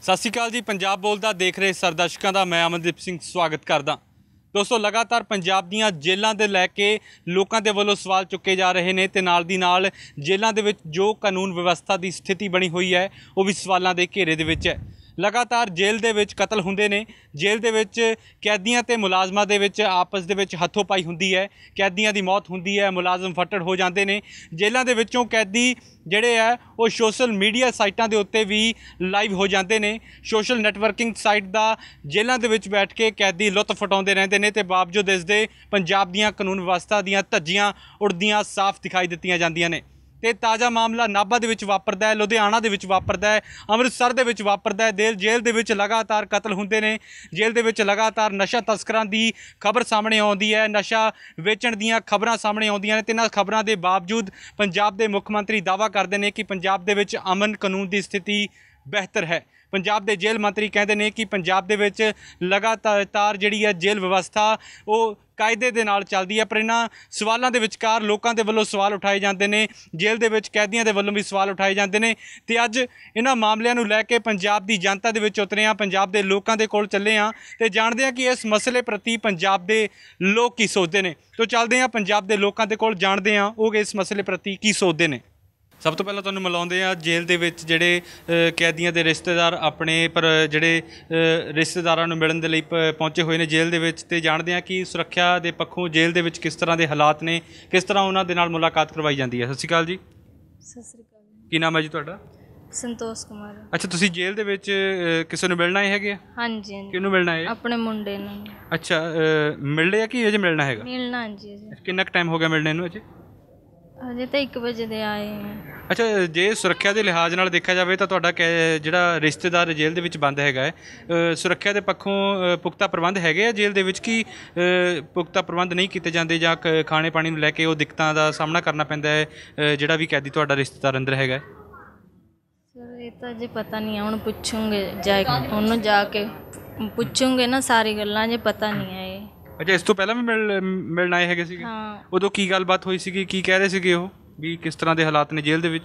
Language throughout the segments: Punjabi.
ਸਤਿ ਸ਼੍ਰੀ ਅਕਾਲ ਜੀ ਪੰਜਾਬ ਬੋਲਦਾ ਦੇਖ ਰਹੇ ਸਰਦਰਸ਼ਕਾਂ ਦਾ ਮੈਂ ਅਮਨਦੀਪ ਸਿੰਘ ਸਵਾਗਤ ਕਰਦਾ ਦੋਸਤੋ ਲਗਾਤਾਰ ਪੰਜਾਬ ਦੀਆਂ ਜੇਲ੍ਹਾਂ ਦੇ ਲੈ ਕੇ ਲੋਕਾਂ ਦੇ ਵੱਲੋਂ ਸਵਾਲ ਚੁੱਕੇ ਜਾ ਰਹੇ ਨੇ ਤੇ ਨਾਲ ਦੀ ਨਾਲ ਜੇਲ੍ਹਾਂ ਦੇ ਵਿੱਚ ਜੋ ਕਾਨੂੰਨ ਵਿਵਸਥਾ ਦੀ ਸਥਿਤੀ ਬਣੀ ਹੋਈ ਹੈ ਉਹ ਵੀ ਸਵਾਲਾਂ ਦੇ ਘੇਰੇ ਦੇ ਵਿੱਚ ਹੈ ਲਗਾਤਾਰ ਜੇਲ੍ਹ ਦੇ ਵਿੱਚ ਕਤਲ ਹੁੰਦੇ ਨੇ ਜੇਲ੍ਹ ਦੇ ਵਿੱਚ ਕੈਦੀਆਂ ਤੇ ਮੁਲਾਜ਼ਮਾਂ ਦੇ ਵਿੱਚ ਆਪਸ ਦੇ ਵਿੱਚ ਹੱਥੋਂ ਪਾਈ ਹੁੰਦੀ ਹੈ ਕੈਦੀਆਂ ਦੀ ਮੌਤ ਹੁੰਦੀ ਹੈ ਮੁਲਾਜ਼ਮ ਫੱਟੜ ਹੋ ਜਾਂਦੇ ਨੇ ਜੇਲ੍ਹਾਂ ਦੇ ਵਿੱਚੋਂ ਕੈਦੀ ਜਿਹੜੇ ਆ ਉਹ ਸੋਸ਼ਲ ਮੀਡੀਆ ਸਾਈਟਾਂ ਦੇ ਉੱਤੇ ਵੀ ਲਾਈਵ ਹੋ ਜਾਂਦੇ ਨੇ ਸੋਸ਼ਲ ਨੈਟਵਰਕਿੰਗ ਸਾਈਟ ਦਾ ਜੇਲ੍ਹਾਂ ਦੇ ਵਿੱਚ ਬੈਠ ਕੇ ਕੈਦੀ ਲੁੱਟ ਫਟਾਉਂਦੇ ਰਹਿੰਦੇ ਨੇ ਤੇ ਬਾਵਜੂਦ ਇਸ ਦੇ ਪੰਜਾਬ ਦੀਆਂ ਕਾਨੂੰਨ ਵਿਵਸਥਾ ਦੀਆਂ ਧੱਜੀਆਂ ਉੜਦੀਆਂ ਸਾਫ਼ ਦਿਖਾਈ ਦਿੱਤੀਆਂ ਜਾਂਦੀਆਂ ਨੇ ਤੇ ਤਾਜ਼ਾ ਮਾਮਲਾ ਨਾਭਾ ਦੇ ਵਿੱਚ ਵਾਪਰਦਾ ਹੈ ਲੁਧਿਆਣਾ ਦੇ ਵਿੱਚ ਵਾਪਰਦਾ ਹੈ ਅੰਮ੍ਰਿਤਸਰ ਦੇ ਵਿੱਚ ਵਾਪਰਦਾ ਹੈ ਦੇਲ ਜੇਲ੍ਹ ਦੇ ਵਿੱਚ ਲਗਾਤਾਰ ਕਤਲ ਹੁੰਦੇ ਨੇ ਜੇਲ੍ਹ ਦੇ ਵਿੱਚ ਲਗਾਤਾਰ ਨਸ਼ਾ ਤਸਕਰਾਂ ਦੀ ਖਬਰ ਸਾਹਮਣੇ ਆਉਂਦੀ ਹੈ ਨਸ਼ਾ ਵੇਚਣ ਦੀਆਂ ਖਬਰਾਂ ਸਾਹਮਣੇ ਆਉਂਦੀਆਂ ਨੇ ਤੇ ਇਹਨਾਂ ਖਬਰਾਂ ਦੇ ਬਾਵਜੂਦ ਪੰਜਾਬ ਦੇ ਮੁੱਖ ਮੰਤਰੀ ਦਾਵਾ ਕਰਦੇ ਨੇ ਕਿ ਪੰਜਾਬ ਦੇ ਵਿੱਚ ਅਮਨ ਕਾਨੂੰਨ ਦੀ ਸਥਿਤੀ ਬਿਹਤਰ ਹੈ ਪੰਜਾਬ ਦੇ ਜੇਲ੍ਹ ਮੰਤਰੀ ਕਹਿੰਦੇ ਨੇ ਕਿ ਪੰਜਾਬ ਦੇ ਵਿੱਚ ਲਗਾਤਾਰ ਜਿਹੜੀ ਹੈ ਜੇਲ੍ਹ ਵਿਵਸਥਾ ਉਹ ਕਾਇਦੇ ਦੇ ਨਾਲ ਚੱਲਦੀ ਹੈ ਪਰ ਇਹਨਾਂ ਸਵਾਲਾਂ ਦੇ ਵਿਚਕਾਰ ਲੋਕਾਂ ਦੇ ਵੱਲੋਂ ਸਵਾਲ ਉਠਾਏ ਜਾਂਦੇ ਨੇ ਜੇਲ੍ਹ ਦੇ ਵਿੱਚ ਕੈਦੀਆਂ ਦੇ ਵੱਲੋਂ ਵੀ ਸਵਾਲ ਉਠਾਏ ਜਾਂਦੇ ਨੇ ਤੇ ਅੱਜ ਇਹਨਾਂ ਮਾਮਲਿਆਂ ਨੂੰ ਲੈ ਕੇ ਪੰਜਾਬ ਦੀ ਜਨਤਾ ਦੇ ਵਿੱਚ ਉਤਰੇ ਆ ਪੰਜਾਬ ਦੇ ਲੋਕਾਂ ਦੇ ਕੋਲ ਚੱਲੇ ਆ ਤੇ ਜਾਣਦੇ ਆ ਕਿ ਇਸ ਮਸਲੇ ਪ੍ਰਤੀ ਪੰਜਾਬ ਦੇ ਲੋਕ ਕੀ ਸੋਚਦੇ ਨੇ ਤੋਂ ਚੱਲਦੇ ਆ ਪੰਜਾਬ ਦੇ ਲੋਕਾਂ ਦੇ ਕੋਲ ਜਾਣਦੇ ਆ ਉਹ ਇਸ ਮਸਲੇ ਪ੍ਰਤੀ ਕੀ ਸੋਚਦੇ ਨੇ ਸਭ ਤੋਂ ਪਹਿਲਾਂ ਤੁਹਾਨੂੰ ਮਿਲਾਉਂਦੇ ਆ ਜੇਲ੍ਹ ਦੇ ਵਿੱਚ ਜਿਹੜੇ ਕੈਦੀਆਂ ਦੇ ਰਿਸ਼ਤੇਦਾਰ ਆਪਣੇ ਪਰ ਜਿਹੜੇ ਰਿਸ਼ਤੇਦਾਰਾਂ ਨੂੰ ਮਿਲਣ ਦੇ ਲਈ ਪਹੁੰਚੇ ਹੋਏ ਨੇ ਜੇਲ੍ਹ ਦੇ ਵਿੱਚ ਤੇ ਜਾਣਦੇ ਆ ਕਿ ਸੁਰੱਖਿਆ ਦੇ ਪੱਖੋਂ ਜੇਲ੍ਹ ਦੇ ਵਿੱਚ ਕਿਸ ਤਰ੍ਹਾਂ ਦੇ ਹਾਲਾਤ ਨੇ ਕਿਸ ਤਰ੍ਹਾਂ ਉਹਨਾਂ ਦੇ ਨਾਲ ਮੁਲਾਕਾਤ ਕਰਵਾਈ ਜਾਂਦੀ ਹੈ ਸਤਿ ਸ਼੍ਰੀ ਅਕਾਲ ਜੀ ਸਤਿ ਸ਼੍ਰੀ ਅਕਾਲ ਕੀ ਨਾਮ ਹੈ ਜੀ ਤੁਹਾਡਾ ਸੰਤੋਸ਼ ਕੁਮਾਰ ਅੱਛਾ ਤੁਸੀਂ ਜੇਲ੍ਹ ਦੇ ਵਿੱਚ ਕਿਸੇ ਨੂੰ ਮਿਲਣਾ ਆਏ ਹੈਗੇ ਹਾਂਜੀ ਹਾਂਜੀ ਕਿਹਨੂੰ ਮਿਲਣਾ ਹੈ ਆਪਣੇ ਮੁੰਡੇ ਨੂੰ ਅੱਛਾ ਮਿਲਣੇ ਆ ਕਿ ਅਜੇ ਮਿਲਣਾ ਹੈਗਾ ਮਿਲਣਾ ਹਾਂਜੀ ਕਿੰਨਾ ਕੁ ਟਾਈਮ ਹੋ ਗਿਆ ਮਿਲਣੇ ਨੂੰ ਅਜੇ ਅਜੇ ਤਾਂ 1 ਵਜੇ ਦੇ ਆਏ ਆ ਅੱਛਾ ਜੇ ਸੁਰੱਖਿਆ ਦੇ ਲਿਹਾਜ਼ ਨਾਲ ਦੇਖਿਆ ਜਾਵੇ ਤਾਂ ਤੁਹਾਡਾ ਜਿਹੜਾ ਰਿਸ਼ਤੇਦਾਰ ਜੇਲ੍ਹ ਦੇ ਵਿੱਚ ਬੰਦ ਹੈਗਾ ਹੈ ਸੁਰੱਖਿਆ ਦੇ ਪੱਖੋਂ ਪੁਖਤਾ ਪ੍ਰਬੰਧ ਹੈਗੇ ਆ ਜੇਲ੍ਹ ਦੇ ਵਿੱਚ ਕਿ ਪੁਖਤਾ ਪ੍ਰਬੰਧ ਨਹੀਂ ਕੀਤੇ ਜਾਂਦੇ ਜਾਂ ਖਾਣੇ ਪਾਣੀ ਨੂੰ ਲੈ ਕੇ ਉਹ ਦਿੱਕਤਾਂ ਦਾ ਸਾਹਮਣਾ ਕਰਨਾ ਪੈਂਦਾ ਹੈ ਜਿਹੜਾ ਵੀ ਕੈਦੀ ਤੁਹਾਡਾ ਰਿਸ਼ਤੇਦਾਰ ਅੰਦਰ ਹੈਗਾ ਸਰ ਇਹ ਤਾਂ ਜੇ ਪਤਾ ਨਹੀਂ ਆ ਹੁਣ ਪੁੱਛੂਗੇ ਜਾ ਕੇ- ਉਹਨੂੰ ਜਾ ਕੇ ਪੁੱਛੂਗੇ ਨਾ ਸਾਰੀ ਗੱਲਾਂ ਜੇ ਪਤਾ ਨਹੀਂ ਹੈ ਅੱਛਾ ਇਸ ਤੋਂ ਪਹਿਲਾਂ ਵੀ ਮਿਲ ਮਿਲਣ ਆਏ ਹੈਗੇ ਸੀਗੇ ਹਾਂ ਉਦੋਂ ਕੀ ਗੱਲਬਾਤ ਹੋਈ ਸੀਗੀ ਕੀ ਕਹਿ ਰਹੇ ਸੀਗੇ ਉਹ ਵੀ ਕਿਸ ਤਰ੍ਹਾਂ ਦੇ ਹਾਲਾਤ ਨੇ ਜੇਲ੍ਹ ਦੇ ਵਿੱਚ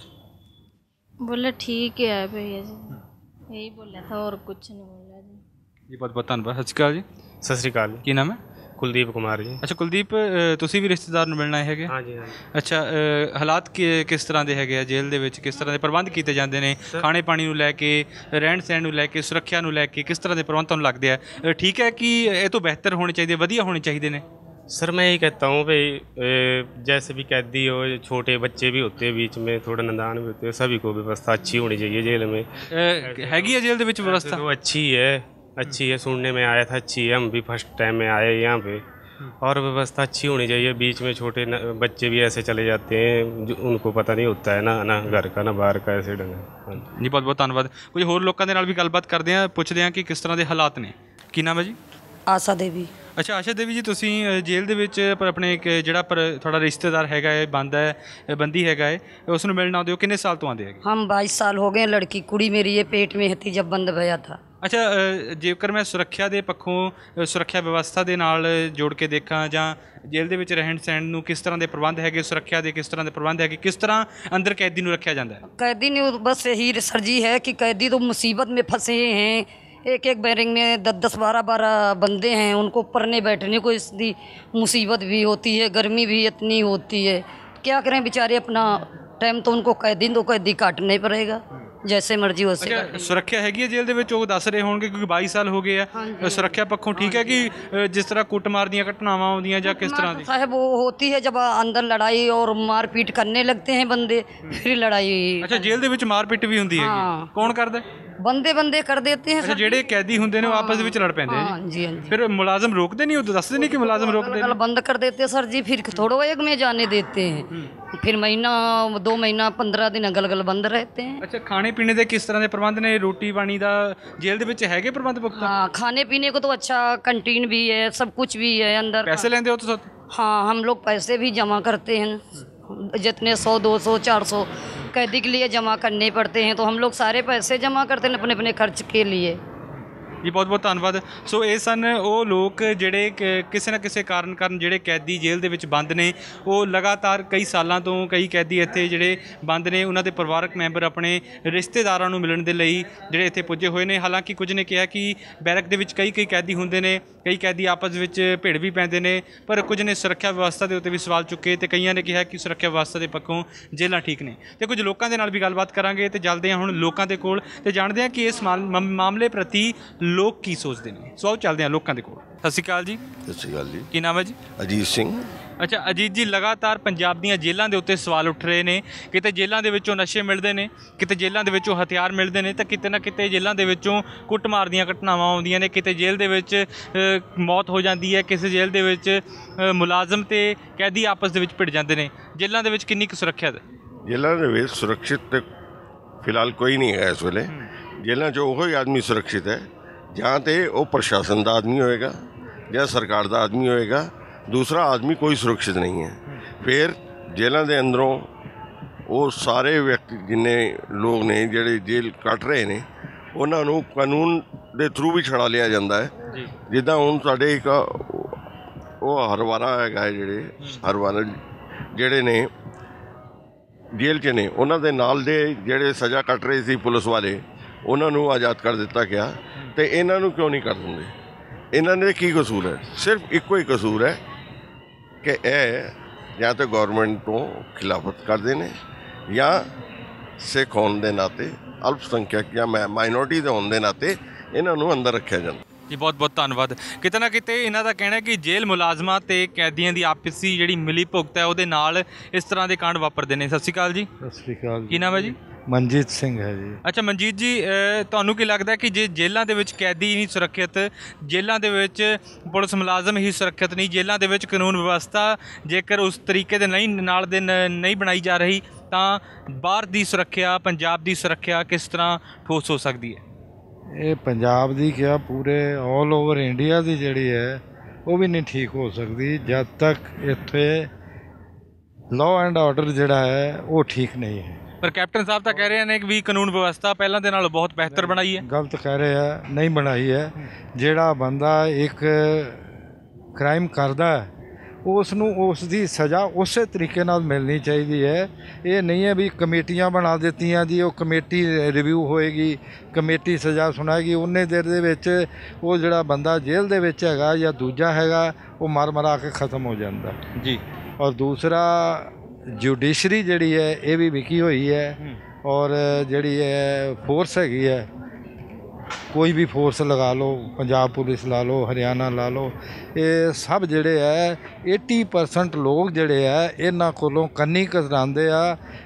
ਬੋਲੇ ਠੀਕ ਹੈ ਭਈਆ ਜੀ ਇਹੀ ਤਾਂ ਹੋਰ ਕੁਝ ਨਹੀਂ ਬੋਲਿਆ ਜੀ ਜੀ ਬਹੁਤ ਬਹੁਤ ਧੰਨਵਾਦ ਸਤਿ ਸ਼੍ਰੀ ਅਕਾਲ ਜੀ ਸਤਿ ਸ਼੍ਰੀ ਅਕਾਲ ਕੀ ਨਾਮ ਹੈ ਕੁਲਦੀਪ ਕੁਮਾਰ ਜੀ ਅੱਛਾ ਕੁਲਦੀਪ ਤੁਸੀਂ ਵੀ ਰਿਸ਼ਤੇਦਾਰ ਨੂੰ ਮਿਲਣਾ ਹੈਗੇ ਹਾਂਜੀ ਹਾਂਜੀ ਅੱਛਾ ਹਾਲਾਤ ਕਿ- ਕਿਸ ਤਰ੍ਹਾਂ ਦੇ ਹੈਗੇ ਆ ਜੇਲ੍ਹ ਦੇ ਵਿੱਚ ਕਿਸ ਤਰ੍ਹਾਂ ਦੇ ਪ੍ਰਬੰਧ ਕੀਤੇ ਜਾਂਦੇ ਨੇ ਖਾਣੇ ਪਾਣੀ ਨੂੰ ਲੈ ਕੇ ਰਹਿਣ ਸਹਿਣ ਨੂੰ ਲੈ ਕੇ ਸੁਰੱਖਿਆ ਨੂੰ ਲੈ ਕੇ ਕਿਸ ਤਰ੍ਹਾਂ ਦੇ ਪ੍ਰਬੰਧ ਤੁਹਾਨੂੰ ਲੱਗਦੇ ਆ ਠੀਕ ਹੈ ਕਿ ਇਹ ਤੋਂ ਬਿਹਤਰ ਹੋਣੇ ਚਾਹੀਦੇ ਵਧੀਆ ਹੋਣੇ ਚਾਹੀਦੇ ਨੇ ਸਰ ਮੈਂ ਇਹ ਕਹਤਾ हूँ ਵੀ ਜੈਸੇ ਵੀ ਕੈਦੀ ਹੋ ਛੋਟੇ ਬੱਚੇ ਵੀ ਹੁੰਦੇ ਵਿੱਚ ਮੇ ਥੋੜਾ ਨੰਦਾਨ ਵੀ ਹੁੰਦੇ ਸਭੀ ਕੋ ਵਿਵਸਥਾ ਅੱਛੀ ਹੋਣੀ ਚਾਹੀਏ ਜੇਲ੍ਹ ਮੇ ਹੈਗੀ ਹੈ ਜੇਲ੍ਹ ਦੇ ਵਿੱਚ ਵਿਵਸਥਾ ਉਹ ਅੱਛੀ ਹੈ अच्छी है सुनने में आया था अच्छी है हम भी फर्स्ट टाइम में आए यहाँ पे और व्यवस्था अच्छी होनी चाहिए बीच में छोटे बच्चे भी ऐसे चले जाते हैं जो उनको पता नहीं होता है ना ना घर का ना बाहर का ऐसे ढंग हाँ। जी बहुत बहुत धन्यवाद कुछ होर लोगों के ਨਾਲ ਵੀ ਗੱਲਬਾਤ ਕਰਦੇ ਆ ਪੁੱਛਦੇ ਆ ਕਿ ਕਿਸ ਤਰ੍ਹਾਂ ਦੇ ਹਾਲਾਤ ਨੇ ਕੀ ਨਾਮ ਹੈ ਜੀ आशा देवी ਅੱਛਾ ਆਸ਼ਾ ਦੇਵੀ ਜੀ ਤੁਸੀਂ ਜੇਲ੍ਹ ਦੇ पर ਪਰ ਆਪਣੇ ਇੱਕ ਜਿਹੜਾ ਪਰ ਤੁਹਾਡਾ हैगा ਹੈਗਾ ਹੈ ਬੰਦਾ ਹੈ ਬੰਦੀ ਹੈਗਾ ਹੈ ਉਸ ਨੂੰ ਮਿਲਣਾ ਆਉਂਦੇ ਹੋ ਕਿੰਨੇ ਸਾਲ ਤੋਂ हम बाईस साल हो गए लड़की कुड़ी मेरी ये पेट में थी जब बंद भया था ਅੱਛਾ ਜੇਕਰ ਮੈਂ ਸੁਰੱਖਿਆ ਦੇ ਪੱਖੋਂ ਸੁਰੱਖਿਆ ਵਿਵਸਥਾ ਦੇ ਨਾਲ ਜੋੜ ਕੇ ਦੇਖਾਂ ਜਾਂ ਜੇਲ੍ਹ ਦੇ ਵਿੱਚ ਰਹਿਣ ਸੈਂਡ ਨੂੰ ਕਿਸ ਤਰ੍ਹਾਂ ਦੇ ਪ੍ਰਬੰਧ ਹੈਗੇ ਸੁਰੱਖਿਆ ਦੇ ਕਿਸ ਤਰ੍ਹਾਂ ਦੇ ਪ੍ਰਬੰਧ ਹੈਗੇ ਕਿਸ ਤਰ੍ਹਾਂ ਅੰਦਰ ਕੈਦੀ ਨੂੰ ਰੱਖਿਆ ਜਾਂਦਾ ਹੈ ਕੈਦੀ ਨੂੰ ਬਸ ਇਹੀ ਸਰਜੀ ਹੈ ਕਿ ਕੈਦੀ ਤੋਂ ਮੁਸੀਬਤ ਵਿੱਚ ਫਸੇ ਹੈ ਇੱਕ ਇੱਕ ਬੈਰਿੰਗ ਮੇਂ 10 12 12 ਬੰਦੇ ਹੈ ਉਨਕੋ ਉੱਪਰ ਨਹੀਂ ਬੈਠਨੇ ਕੋ ਇਸ ਦੀ ਮੁਸੀਬਤ ਵੀ ਹੋਤੀ ਹੈ ਗਰਮੀ ਵੀ ਇਤਨੀ ਹੋਤੀ ਹੈ ਕੀ ਕਰੇ ਵਿਚਾਰੇ ਆਪਣਾ ਟਾਈਮ ਤੋਂ ਉਨਕੋ ਕੈਦੀ ਨੂੰ ਕੈਦੀ ਕੱਟਨੇ ਪਰੇਗਾ ਜੈਸੇ ਮਰਜ਼ੀ ਹੋ ਸਕੇ ਸੁਰੱਖਿਆ ਹੈਗੀ ਹੈ ਜੇਲ੍ਹ ਦੇ ਵਿੱਚ ਉਹ ਦੱਸ ਰਹੇ ਹੋਣਗੇ ਕਿਉਂਕਿ 22 ਸਾਲ ਹੋ ਗਏ ਆ ਸੁਰੱਖਿਆ ਪੱਖੋਂ ਠੀਕ ਹੈ ਕਿ ਜਿਸ ਤਰ੍ਹਾਂ ਕੁੱਟਮਾਰ ਦੀਆਂ ਘਟਨਾਵਾਂ ਆਉਂਦੀਆਂ ਜਾਂ ਕਿਸ ਤਰ੍ਹਾਂ ਦੀ ਸਾਹਿਬ ਉਹ ਹੋਤੀ ਹੈ ਜਦ ਅੰਦਰ ਲੜਾਈ ਔਰ ਮਾਰਪੀਟ ਕਰਨੇ ਲੱਗਦੇ ਹਨ ਬੰਦੇ ਫਿਰ ਲੜਾਈ ਅੱਛਾ ਜੇਲ੍ਹ ਦੇ ਵਿੱਚ ਮਾਰਪੀਟ ਵੀ ਹੁੰਦੀ ਹੈਗੀ ਕੌਣ ਕਰਦਾ ਬੰਦੇ ਬੰਦੇ ਕਰ ਦਿੱਤੇ ਹੈ ਜਿਹੜੇ ਕੈਦੀ ਹੁੰਦੇ ਨੇ ਉਹ ਆਪਸ ਵਿੱਚ ਲੜ ਪੈਂਦੇ ਹਾਂ ਹਾਂ ਜੀ ਹਾਂ ਜੀ ਫਿਰ ਮੁਲਾਜ਼ਮ ਰੋਕਦੇ ਨਹੀਂ ਉਹ ਦੱਸਦੇ ਨਹੀਂ ਕਿ ਮੁਲਾਜ਼ਮ ਰੋਕਦੇ ਨੇ ਬੰਦ ਕਰ ਦਿੱਤੇ ਸਰ ਜੀ ਫਿਰ ਥੋੜੋ ਇੱਕ ਮੈਂ ਜਾਣੇ ਦਿੱਤੇ ਹੈ ਫਿਰ ਮਹੀਨਾ 2 ਮਹੀਨਾ 15 ਦਿਨ ਅਗਲ ਗਲ ਬੰਦ ਰਹਤੇ ਹੈ ਅੱਛਾ ਖਾਣੇ ਪੀਣੇ ਦੇ ਕਿਸ ਤਰ੍ਹਾਂ ਦੇ ਪ੍ਰਬੰਧ ਨੇ ਰੋਟੀ ਪਾਣੀ ਦਾ ਜੇਲ੍ਹ ਦੇ ਵਿੱਚ ਹੈਗੇ ਪ੍ਰਬੰਧ ਪੁਖਤਾ ਹਾਂ ਖਾਣੇ ਪੀਣੇ ਕੋ ਤਾਂ ਅੱਛਾ ਕੰਟੀਨ ਵੀ ਹੈ ਸਭ ਕੁਝ ਵੀ ਹੈ ਅੰਦਰ ਪੈਸੇ ਲੈਂਦੇ ਹੋ ਤੁਸੀਂ ਹਾਂ ਹਮ ਲੋਕ ਪੈਸੇ ਵੀ ਜਮਾ ਕਰਤੇ ਹਨ जितने सौ दो सौ चार सौ कैदी के लिए जमा करने पड़ते हैं तो हम लोग सारे पैसे जमा करते हैं अपने अपने खर्च के लिए ਜੀ ਬਹੁਤ ਬਹੁਤ ਧੰਨਵਾਦ ਸੋ ਇਹ ਸਨ ਉਹ ਲੋਕ ਜਿਹੜੇ ਕਿਸੇ ਨਾ ਕਿਸੇ ਕਾਰਨ ਕਾਰਨ ਜਿਹੜੇ ਕੈਦੀ ਜੇਲ੍ਹ ਦੇ ਵਿੱਚ ਬੰਦ ਨੇ ਉਹ ਲਗਾਤਾਰ ਕਈ ਸਾਲਾਂ ਤੋਂ ਕਈ ਕੈਦੀ ਇੱਥੇ ਜਿਹੜੇ ਬੰਦ ਨੇ ਉਹਨਾਂ ਦੇ ਪਰਿਵਾਰਕ ਮੈਂਬਰ ਆਪਣੇ ਰਿਸ਼ਤੇਦਾਰਾਂ ਨੂੰ ਮਿਲਣ ਦੇ ਲਈ ਜਿਹੜੇ ਇੱਥੇ ਪੁੱਜੇ ਹੋਏ ਨੇ ਹਾਲਾਂਕਿ ਕੁਝ ਨੇ ਕਿਹਾ ਕਿ ਬੈਰਕ ਦੇ ਵਿੱਚ ਕਈ ਕਈ ਕੈਦੀ ਹੁੰਦੇ ਨੇ ਕਈ ਕੈਦੀ ਆਪਸ ਵਿੱਚ ਭਿੜ ਵੀ ਪੈਂਦੇ ਨੇ ਪਰ ਕੁਝ ਨੇ ਸੁਰੱਖਿਆ ਵਿਵਸਥਾ ਦੇ ਉੱਤੇ ਵੀ ਸਵਾਲ ਚੁੱਕੇ ਤੇ ਕਈਆਂ ਨੇ ਕਿਹਾ ਕਿ ਸੁਰੱਖਿਆ ਵਿਵਸਥਾ ਦੇ ਪੱਖੋਂ ਜੇਲ੍ਹਾਂ ਠੀਕ ਨੇ ਤੇ ਕੁਝ ਲੋਕਾਂ ਦੇ ਨਾਲ ਵੀ ਗੱਲਬਾਤ ਕਰਾਂਗੇ ਤੇ ਜਲਦੇ ਹੁਣ ਲੋਕਾਂ ਦੇ ਕੋਲ ਤੇ ਜਾਣਦੇ ਹਾਂ ਕਿ ਇਸ ਮਾਮਲੇ ਪ੍ਰਤੀ ਲੋਕ ਕੀ ਸੋਚਦੇ ਨੇ ਸੋ ਆਓ ਚੱਲਦੇ ਹਾਂ ਲੋਕਾਂ ਦੇ ਕੋਲ ਸਤਿ ਸ਼੍ਰੀ ਅਕਾਲ ਜੀ ਸਤਿ ਸ਼੍ਰੀ ਅਕਾਲ ਜੀ ਕੀ ਨਾਮ ਹੈ ਜੀ ਅਜੀਤ ਸਿੰਘ ਅੱਛਾ ਅਜੀਤ ਜੀ ਲਗਾਤਾਰ ਪੰਜਾਬ ਦੀਆਂ ਜੇਲ੍ਹਾਂ ਦੇ ਉੱਤੇ ਸਵਾਲ ਉੱਠ ਰਹੇ ਨੇ ਕਿਤੇ ਜੇਲ੍ਹਾਂ ਦੇ ਵਿੱਚੋਂ ਨਸ਼ੇ ਮਿਲਦੇ ਨੇ ਕਿਤੇ ਜੇਲ੍ਹਾਂ ਦੇ ਵਿੱਚੋਂ ਹਥਿਆਰ ਮਿਲਦੇ ਨੇ ਤਾਂ ਕਿਤੇ ਨਾ ਕਿਤੇ ਜੇਲ੍ਹਾਂ ਦੇ ਵਿੱਚੋਂ ਕੁੱਟਮਾਰ ਦੀਆਂ ਘਟਨਾਵਾਂ ਆਉਂਦੀਆਂ ਨੇ ਕਿਤੇ ਜੇਲ੍ਹ ਦੇ ਵਿੱਚ ਮੌਤ ਹੋ ਜਾਂਦੀ ਹੈ ਕਿਸੇ ਜੇਲ੍ਹ ਦੇ ਵਿੱਚ ਮੁਲਾਜ਼ਮ ਤੇ ਕੈਦੀ ਆਪਸ ਦੇ ਵਿੱਚ ਭਿੜ ਜਾਂਦੇ ਨੇ ਜੇਲ੍ਹਾਂ ਦੇ ਵਿੱਚ ਕਿੰਨੀ ਕੁ ਸੁਰੱਖਿਆ ਹੈ ਜੇਲ੍ਹਾਂ ਦੇ ਵਿੱਚ ਸੁਰੱਖਿਅਤ ਫਿਲਹਾਲ ਕੋਈ ਨਹੀਂ ਹੈ ਇਸ ਵੇਲੇ ਜੇਲ੍ਹਾਂ 'ਚ ਉਹ ਹੀ ਆਦਮੀ ਸੁਰੱਖਿਅਤ ਹੈ ਜਾਂ ਤੇ ਉਹ ਪ੍ਰਸ਼ਾਸਨ ਦਾ ਆਦਮੀ ਹੋਏਗਾ ਜਾਂ ਸਰਕਾਰ ਦਾ ਆਦਮੀ ਹੋਏਗਾ ਦੂਸਰਾ ਆਦਮੀ ਕੋਈ ਸੁਰੱਖਿਅਤ ਨਹੀਂ ਹੈ ਫਿਰ ਜੇਲ੍ਹਾਂ ਦੇ ਅੰਦਰੋਂ ਉਹ ਸਾਰੇ ਵਿਅਕਤੀ ਜਿੰਨੇ ਲੋਕ ਨੇ ਜਿਹੜੇ ਜੇਲ੍ਹ ਕੱਟ ਰਹੇ ਨੇ ਉਹਨਾਂ ਨੂੰ ਕਾਨੂੰਨ ਦੇ ਥਰੂ ਵੀ ਛੜਾ ਲਿਆ ਜਾਂਦਾ ਹੈ ਜਿੱਦਾਂ ਹੁਣ ਸਾਡੇ ਇੱਕ ਉਹ ਹਰਵਾਰਾ ਹੈਗਾ ਜਿਹੜੇ ਹਰਵਾਰਾ ਜਿਹੜੇ ਨੇ ਜੇਲ੍ਹ 'ਚ ਨੇ ਉਹਨਾਂ ਦੇ ਨਾਲ ਦੇ ਜਿਹੜੇ ਸਜ਼ਾ ਕੱਟ ਰਹੇ ਸੀ ਪੁਲਿਸ ਵਾਲੇ ਉਹਨਾਂ ਨੂੰ ਆਜ਼ਾਦ ਕਰ ਦਿੱਤਾ ਗਿਆ ਤੇ ਇਹਨਾਂ ਨੂੰ ਕਿਉਂ ਨਹੀਂ ਕਰ ਦਿੰਦੇ ਇਹਨਾਂ ਦੇ ਕੀ ਕਸੂਰ ਹੈ ਸਿਰਫ ਇੱਕੋ ਹੀ ਕਸੂਰ ਹੈ ਕਿ ਇਹ ਜਾਂ ਤਾਂ ਗਵਰਨਮੈਂਟ ਤੋਂ ਖਿਲਾਫਤ ਕਰਦੇ ਨੇ ਜਾਂ ਸਿੱਖ ਹੋਣ ਦੇ ਨਾਤੇ ਅਲਪਸੰਖਿਅਕ ਜਾਂ ਮਾਈਨੋਰਟੀ ਦੇ ਹੋਣ ਦੇ ਨਾਤੇ ਇਹਨਾਂ ਨੂੰ ਅੰਦਰ ਰੱਖਿਆ ਜਾਂਦਾ ਜੀ ਬਹੁਤ ਬਹੁਤ ਧੰਨਵਾਦ ਕਿਤਨਾ ਕਿਤੇ ਇਹਨਾਂ ਦਾ ਕਹਿਣਾ ਹੈ ਕਿ ਜੇਲ੍ਹ ਮੁਲਾਜ਼ਮਾਂ ਤੇ ਕੈਦੀਆਂ ਦੀ ਆਪਸੀ ਜਿਹੜੀ ਮਿਲੀ ਭੁਗਤ ਹੈ ਉਹਦੇ ਨਾਲ ਇਸ ਤਰ੍ਹਾਂ ਦੇ ਕਾਂਡ ਵਾਪਰਦੇ ਨੇ ਸਤਿ ਸ਼੍ਰੀ ਅਕਾਲ ਜੀ ਸਤਿ ਸ਼੍ਰੀ ਅਕਾਲ ਕੀ ਨਾਮ ਹੈ ਜੀ ਮਨਜੀਤ ਸਿੰਘ ਹੈ ਜੀ ਅੱਛਾ ਮਨਜੀਤ ਜੀ ਤੁਹਾਨੂੰ ਕੀ ਲੱਗਦਾ ਕਿ ਜੇ ਜੇਲ੍ਹਾਂ ਦੇ ਵਿੱਚ ਕੈਦੀ ਨਹੀਂ ਸੁਰੱਖਿਅਤ ਜੇਲ੍ਹਾਂ ਦੇ ਵਿੱਚ ਪੁਲਿਸ ਮੁਲਾਜ਼ਮ ਹੀ ਸੁਰੱਖਿਅਤ ਨਹੀਂ ਜੇਲ੍ਹਾਂ ਦੇ ਵਿੱਚ ਕਾਨੂੰਨ ਵਿਵਸਥਾ ਜੇਕਰ ਉਸ ਤਰੀਕੇ ਦੇ ਨਹੀਂ ਨਾਲ ਦੇ ਨਹੀਂ ਬਣਾਈ ਜਾ ਰਹੀ ਤਾਂ ਬਾਹਰ ਦੀ ਸੁਰੱਖਿਆ ਪੰਜਾਬ ਦੀ ਸੁਰੱਖਿਆ ਕਿਸ ਤਰ੍ਹਾਂ ਠੋਸ ਹੋ ਸਕਦੀ ਹੈ ਇਹ ਪੰਜਾਬ ਦੀ ਕਿਹਾ ਪੂਰੇ 올 ਓਵਰ ਇੰਡੀਆ ਦੀ ਜਿਹੜੀ ਹੈ ਉਹ ਵੀ ਨਹੀਂ ਠੀਕ ਹੋ ਸਕਦੀ ਜਦ ਤੱਕ ਇੱਥੇ ਲਾਅ ਐਂਡ ਆਰਡਰ ਜਿਹੜਾ ਹੈ ਉਹ ਠੀਕ ਨਹੀਂ ਹੈ ਪਰ ਕੈਪਟਨ ਸਾਹਿਬ ਤਾਂ ਕਹਿ ਰਹੇ ਨੇ ਕਿ ਵੀ ਕਾਨੂੰਨ ਵਿਵਸਥਾ ਪਹਿਲਾਂ ਦੇ ਨਾਲੋਂ ਬਹੁਤ ਬਿਹਤਰ ਬਣਾਈ ਹੈ ਗਲਤ ਕਹਿ ਰਹੇ ਆ ਨਹੀਂ ਬਣਾਈ ਹੈ ਜਿਹੜਾ ਬੰਦਾ ਇੱਕ ਕ੍ਰਾਈਮ ਕਰਦਾ ਹੈ ਉਸ ਨੂੰ ਉਸ ਦੀ ਸਜ਼ਾ ਉਸੇ ਤਰੀਕੇ ਨਾਲ ਮਿਲਣੀ ਚਾਹੀਦੀ ਹੈ ਇਹ ਨਹੀਂ ਹੈ ਵੀ ਕਮੇਟੀਆਂ ਬਣਾ ਦਿੱਤੀਆਂ ਜੀ ਉਹ ਕਮੇਟੀ ਰਿਵਿਊ ਹੋਏਗੀ ਕਮੇਟੀ ਸਜ਼ਾ ਸੁਣਾਏਗੀ ਉਹਨੇ ਦੇਰ ਦੇ ਵਿੱਚ ਉਹ ਜਿਹੜਾ ਬੰਦਾ ਜੇਲ੍ਹ ਦੇ ਵਿੱਚ ਹੈਗਾ ਜਾਂ ਦੂਜਾ ਹੈਗਾ ਉਹ ਮਰ ਮਰਾ ਕੇ ਖਤਮ ਹੋ ਜਾਂਦਾ ਜੀ ਔਰ ਦੂਸਰਾ ਜੁਡੀਸ਼ਰੀ ਜਿਹੜੀ ਹੈ ਇਹ ਵੀ ਵਿਕੀ ਹੋਈ ਹੈ ਔਰ ਜਿਹੜੀ ਹੈ ਫੋਰਸ ਹੈਗੀ ਹੈ ਕੋਈ ਵੀ ਫੋਰਸ ਲਗਾ ਲਓ ਪੰਜਾਬ ਪੁਲਿਸ ਲਾ ਲਓ ਹਰਿਆਣਾ ਲਾ ਲਓ ਇਹ ਸਭ ਜਿਹੜੇ ਹੈ 80% ਲੋਕ ਜਿਹੜੇ ਆ ਇਹਨਾਂ ਕੋਲੋਂ ਕੰਨੀ ਕਸਰਾਂਦੇ ਆ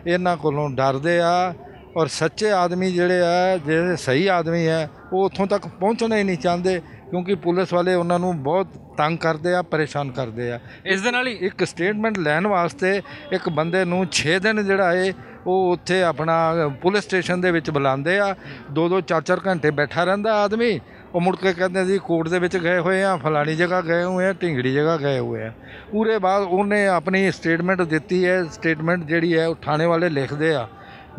ਇਹਨਾਂ ਕੋਲੋਂ ਡਰਦੇ ਆ ਔਰ ਸੱਚੇ ਆਦਮੀ ਜਿਹੜੇ ਆ ਜਿਹੜੇ ਸਹੀ ਆਦਮੀ ਹੈ ਉਹ ਉੱਥੋਂ ਤੱਕ ਪਹੁੰਚਣਾ ਹੀ ਨਹੀਂ ਚਾਹੁੰਦੇ ਕਿਉਂਕਿ ਪੁਲਿਸ ਵਾਲੇ ਉਹਨਾਂ ਨੂੰ ਬਹੁਤ ਤੰਗ ਕਰਦੇ ਆ ਪਰੇਸ਼ਾਨ ਕਰਦੇ ਆ ਇਸ ਦੇ ਨਾਲ ਹੀ ਇੱਕ ਸਟੇਟਮੈਂਟ ਲੈਣ ਵਾਸਤੇ ਇੱਕ ਬੰਦੇ ਨੂੰ 6 ਦਿਨ ਜਿਹੜਾ ਏ ਉਹ ਉੱਥੇ ਆਪਣਾ ਪੁਲਿਸ ਸਟੇਸ਼ਨ ਦੇ ਵਿੱਚ ਬੁਲਾਉਂਦੇ ਆ ਦੋ ਦੋ ਚਾਰ ਚਾਰ ਘੰਟੇ ਬੈਠਾ ਰਹਿੰਦਾ ਆਦਮੀ ਉਹ ਮੁੜ ਕੇ ਕਹਿੰਦੇ ਸੀ ਕੋਰਟ ਦੇ ਵਿੱਚ ਗਏ ਹੋਏ ਆ ਫਲਾਣੀ ਜਗ੍ਹਾ ਗਏ ਹੋਏ ਆ ਢਿੰਗੜੀ ਜਗ੍ਹਾ ਗਏ ਹੋਏ ਆ ਪੂਰੇ ਬਾਅਦ ਉਹਨੇ ਆਪਣੀ ਸਟੇਟਮੈਂਟ ਦਿੱਤੀ ਹੈ ਸਟੇਟਮੈਂਟ ਜਿਹੜੀ ਹੈ ਉਹ ਥਾਣੇ ਵਾਲੇ ਲਿਖਦੇ ਆ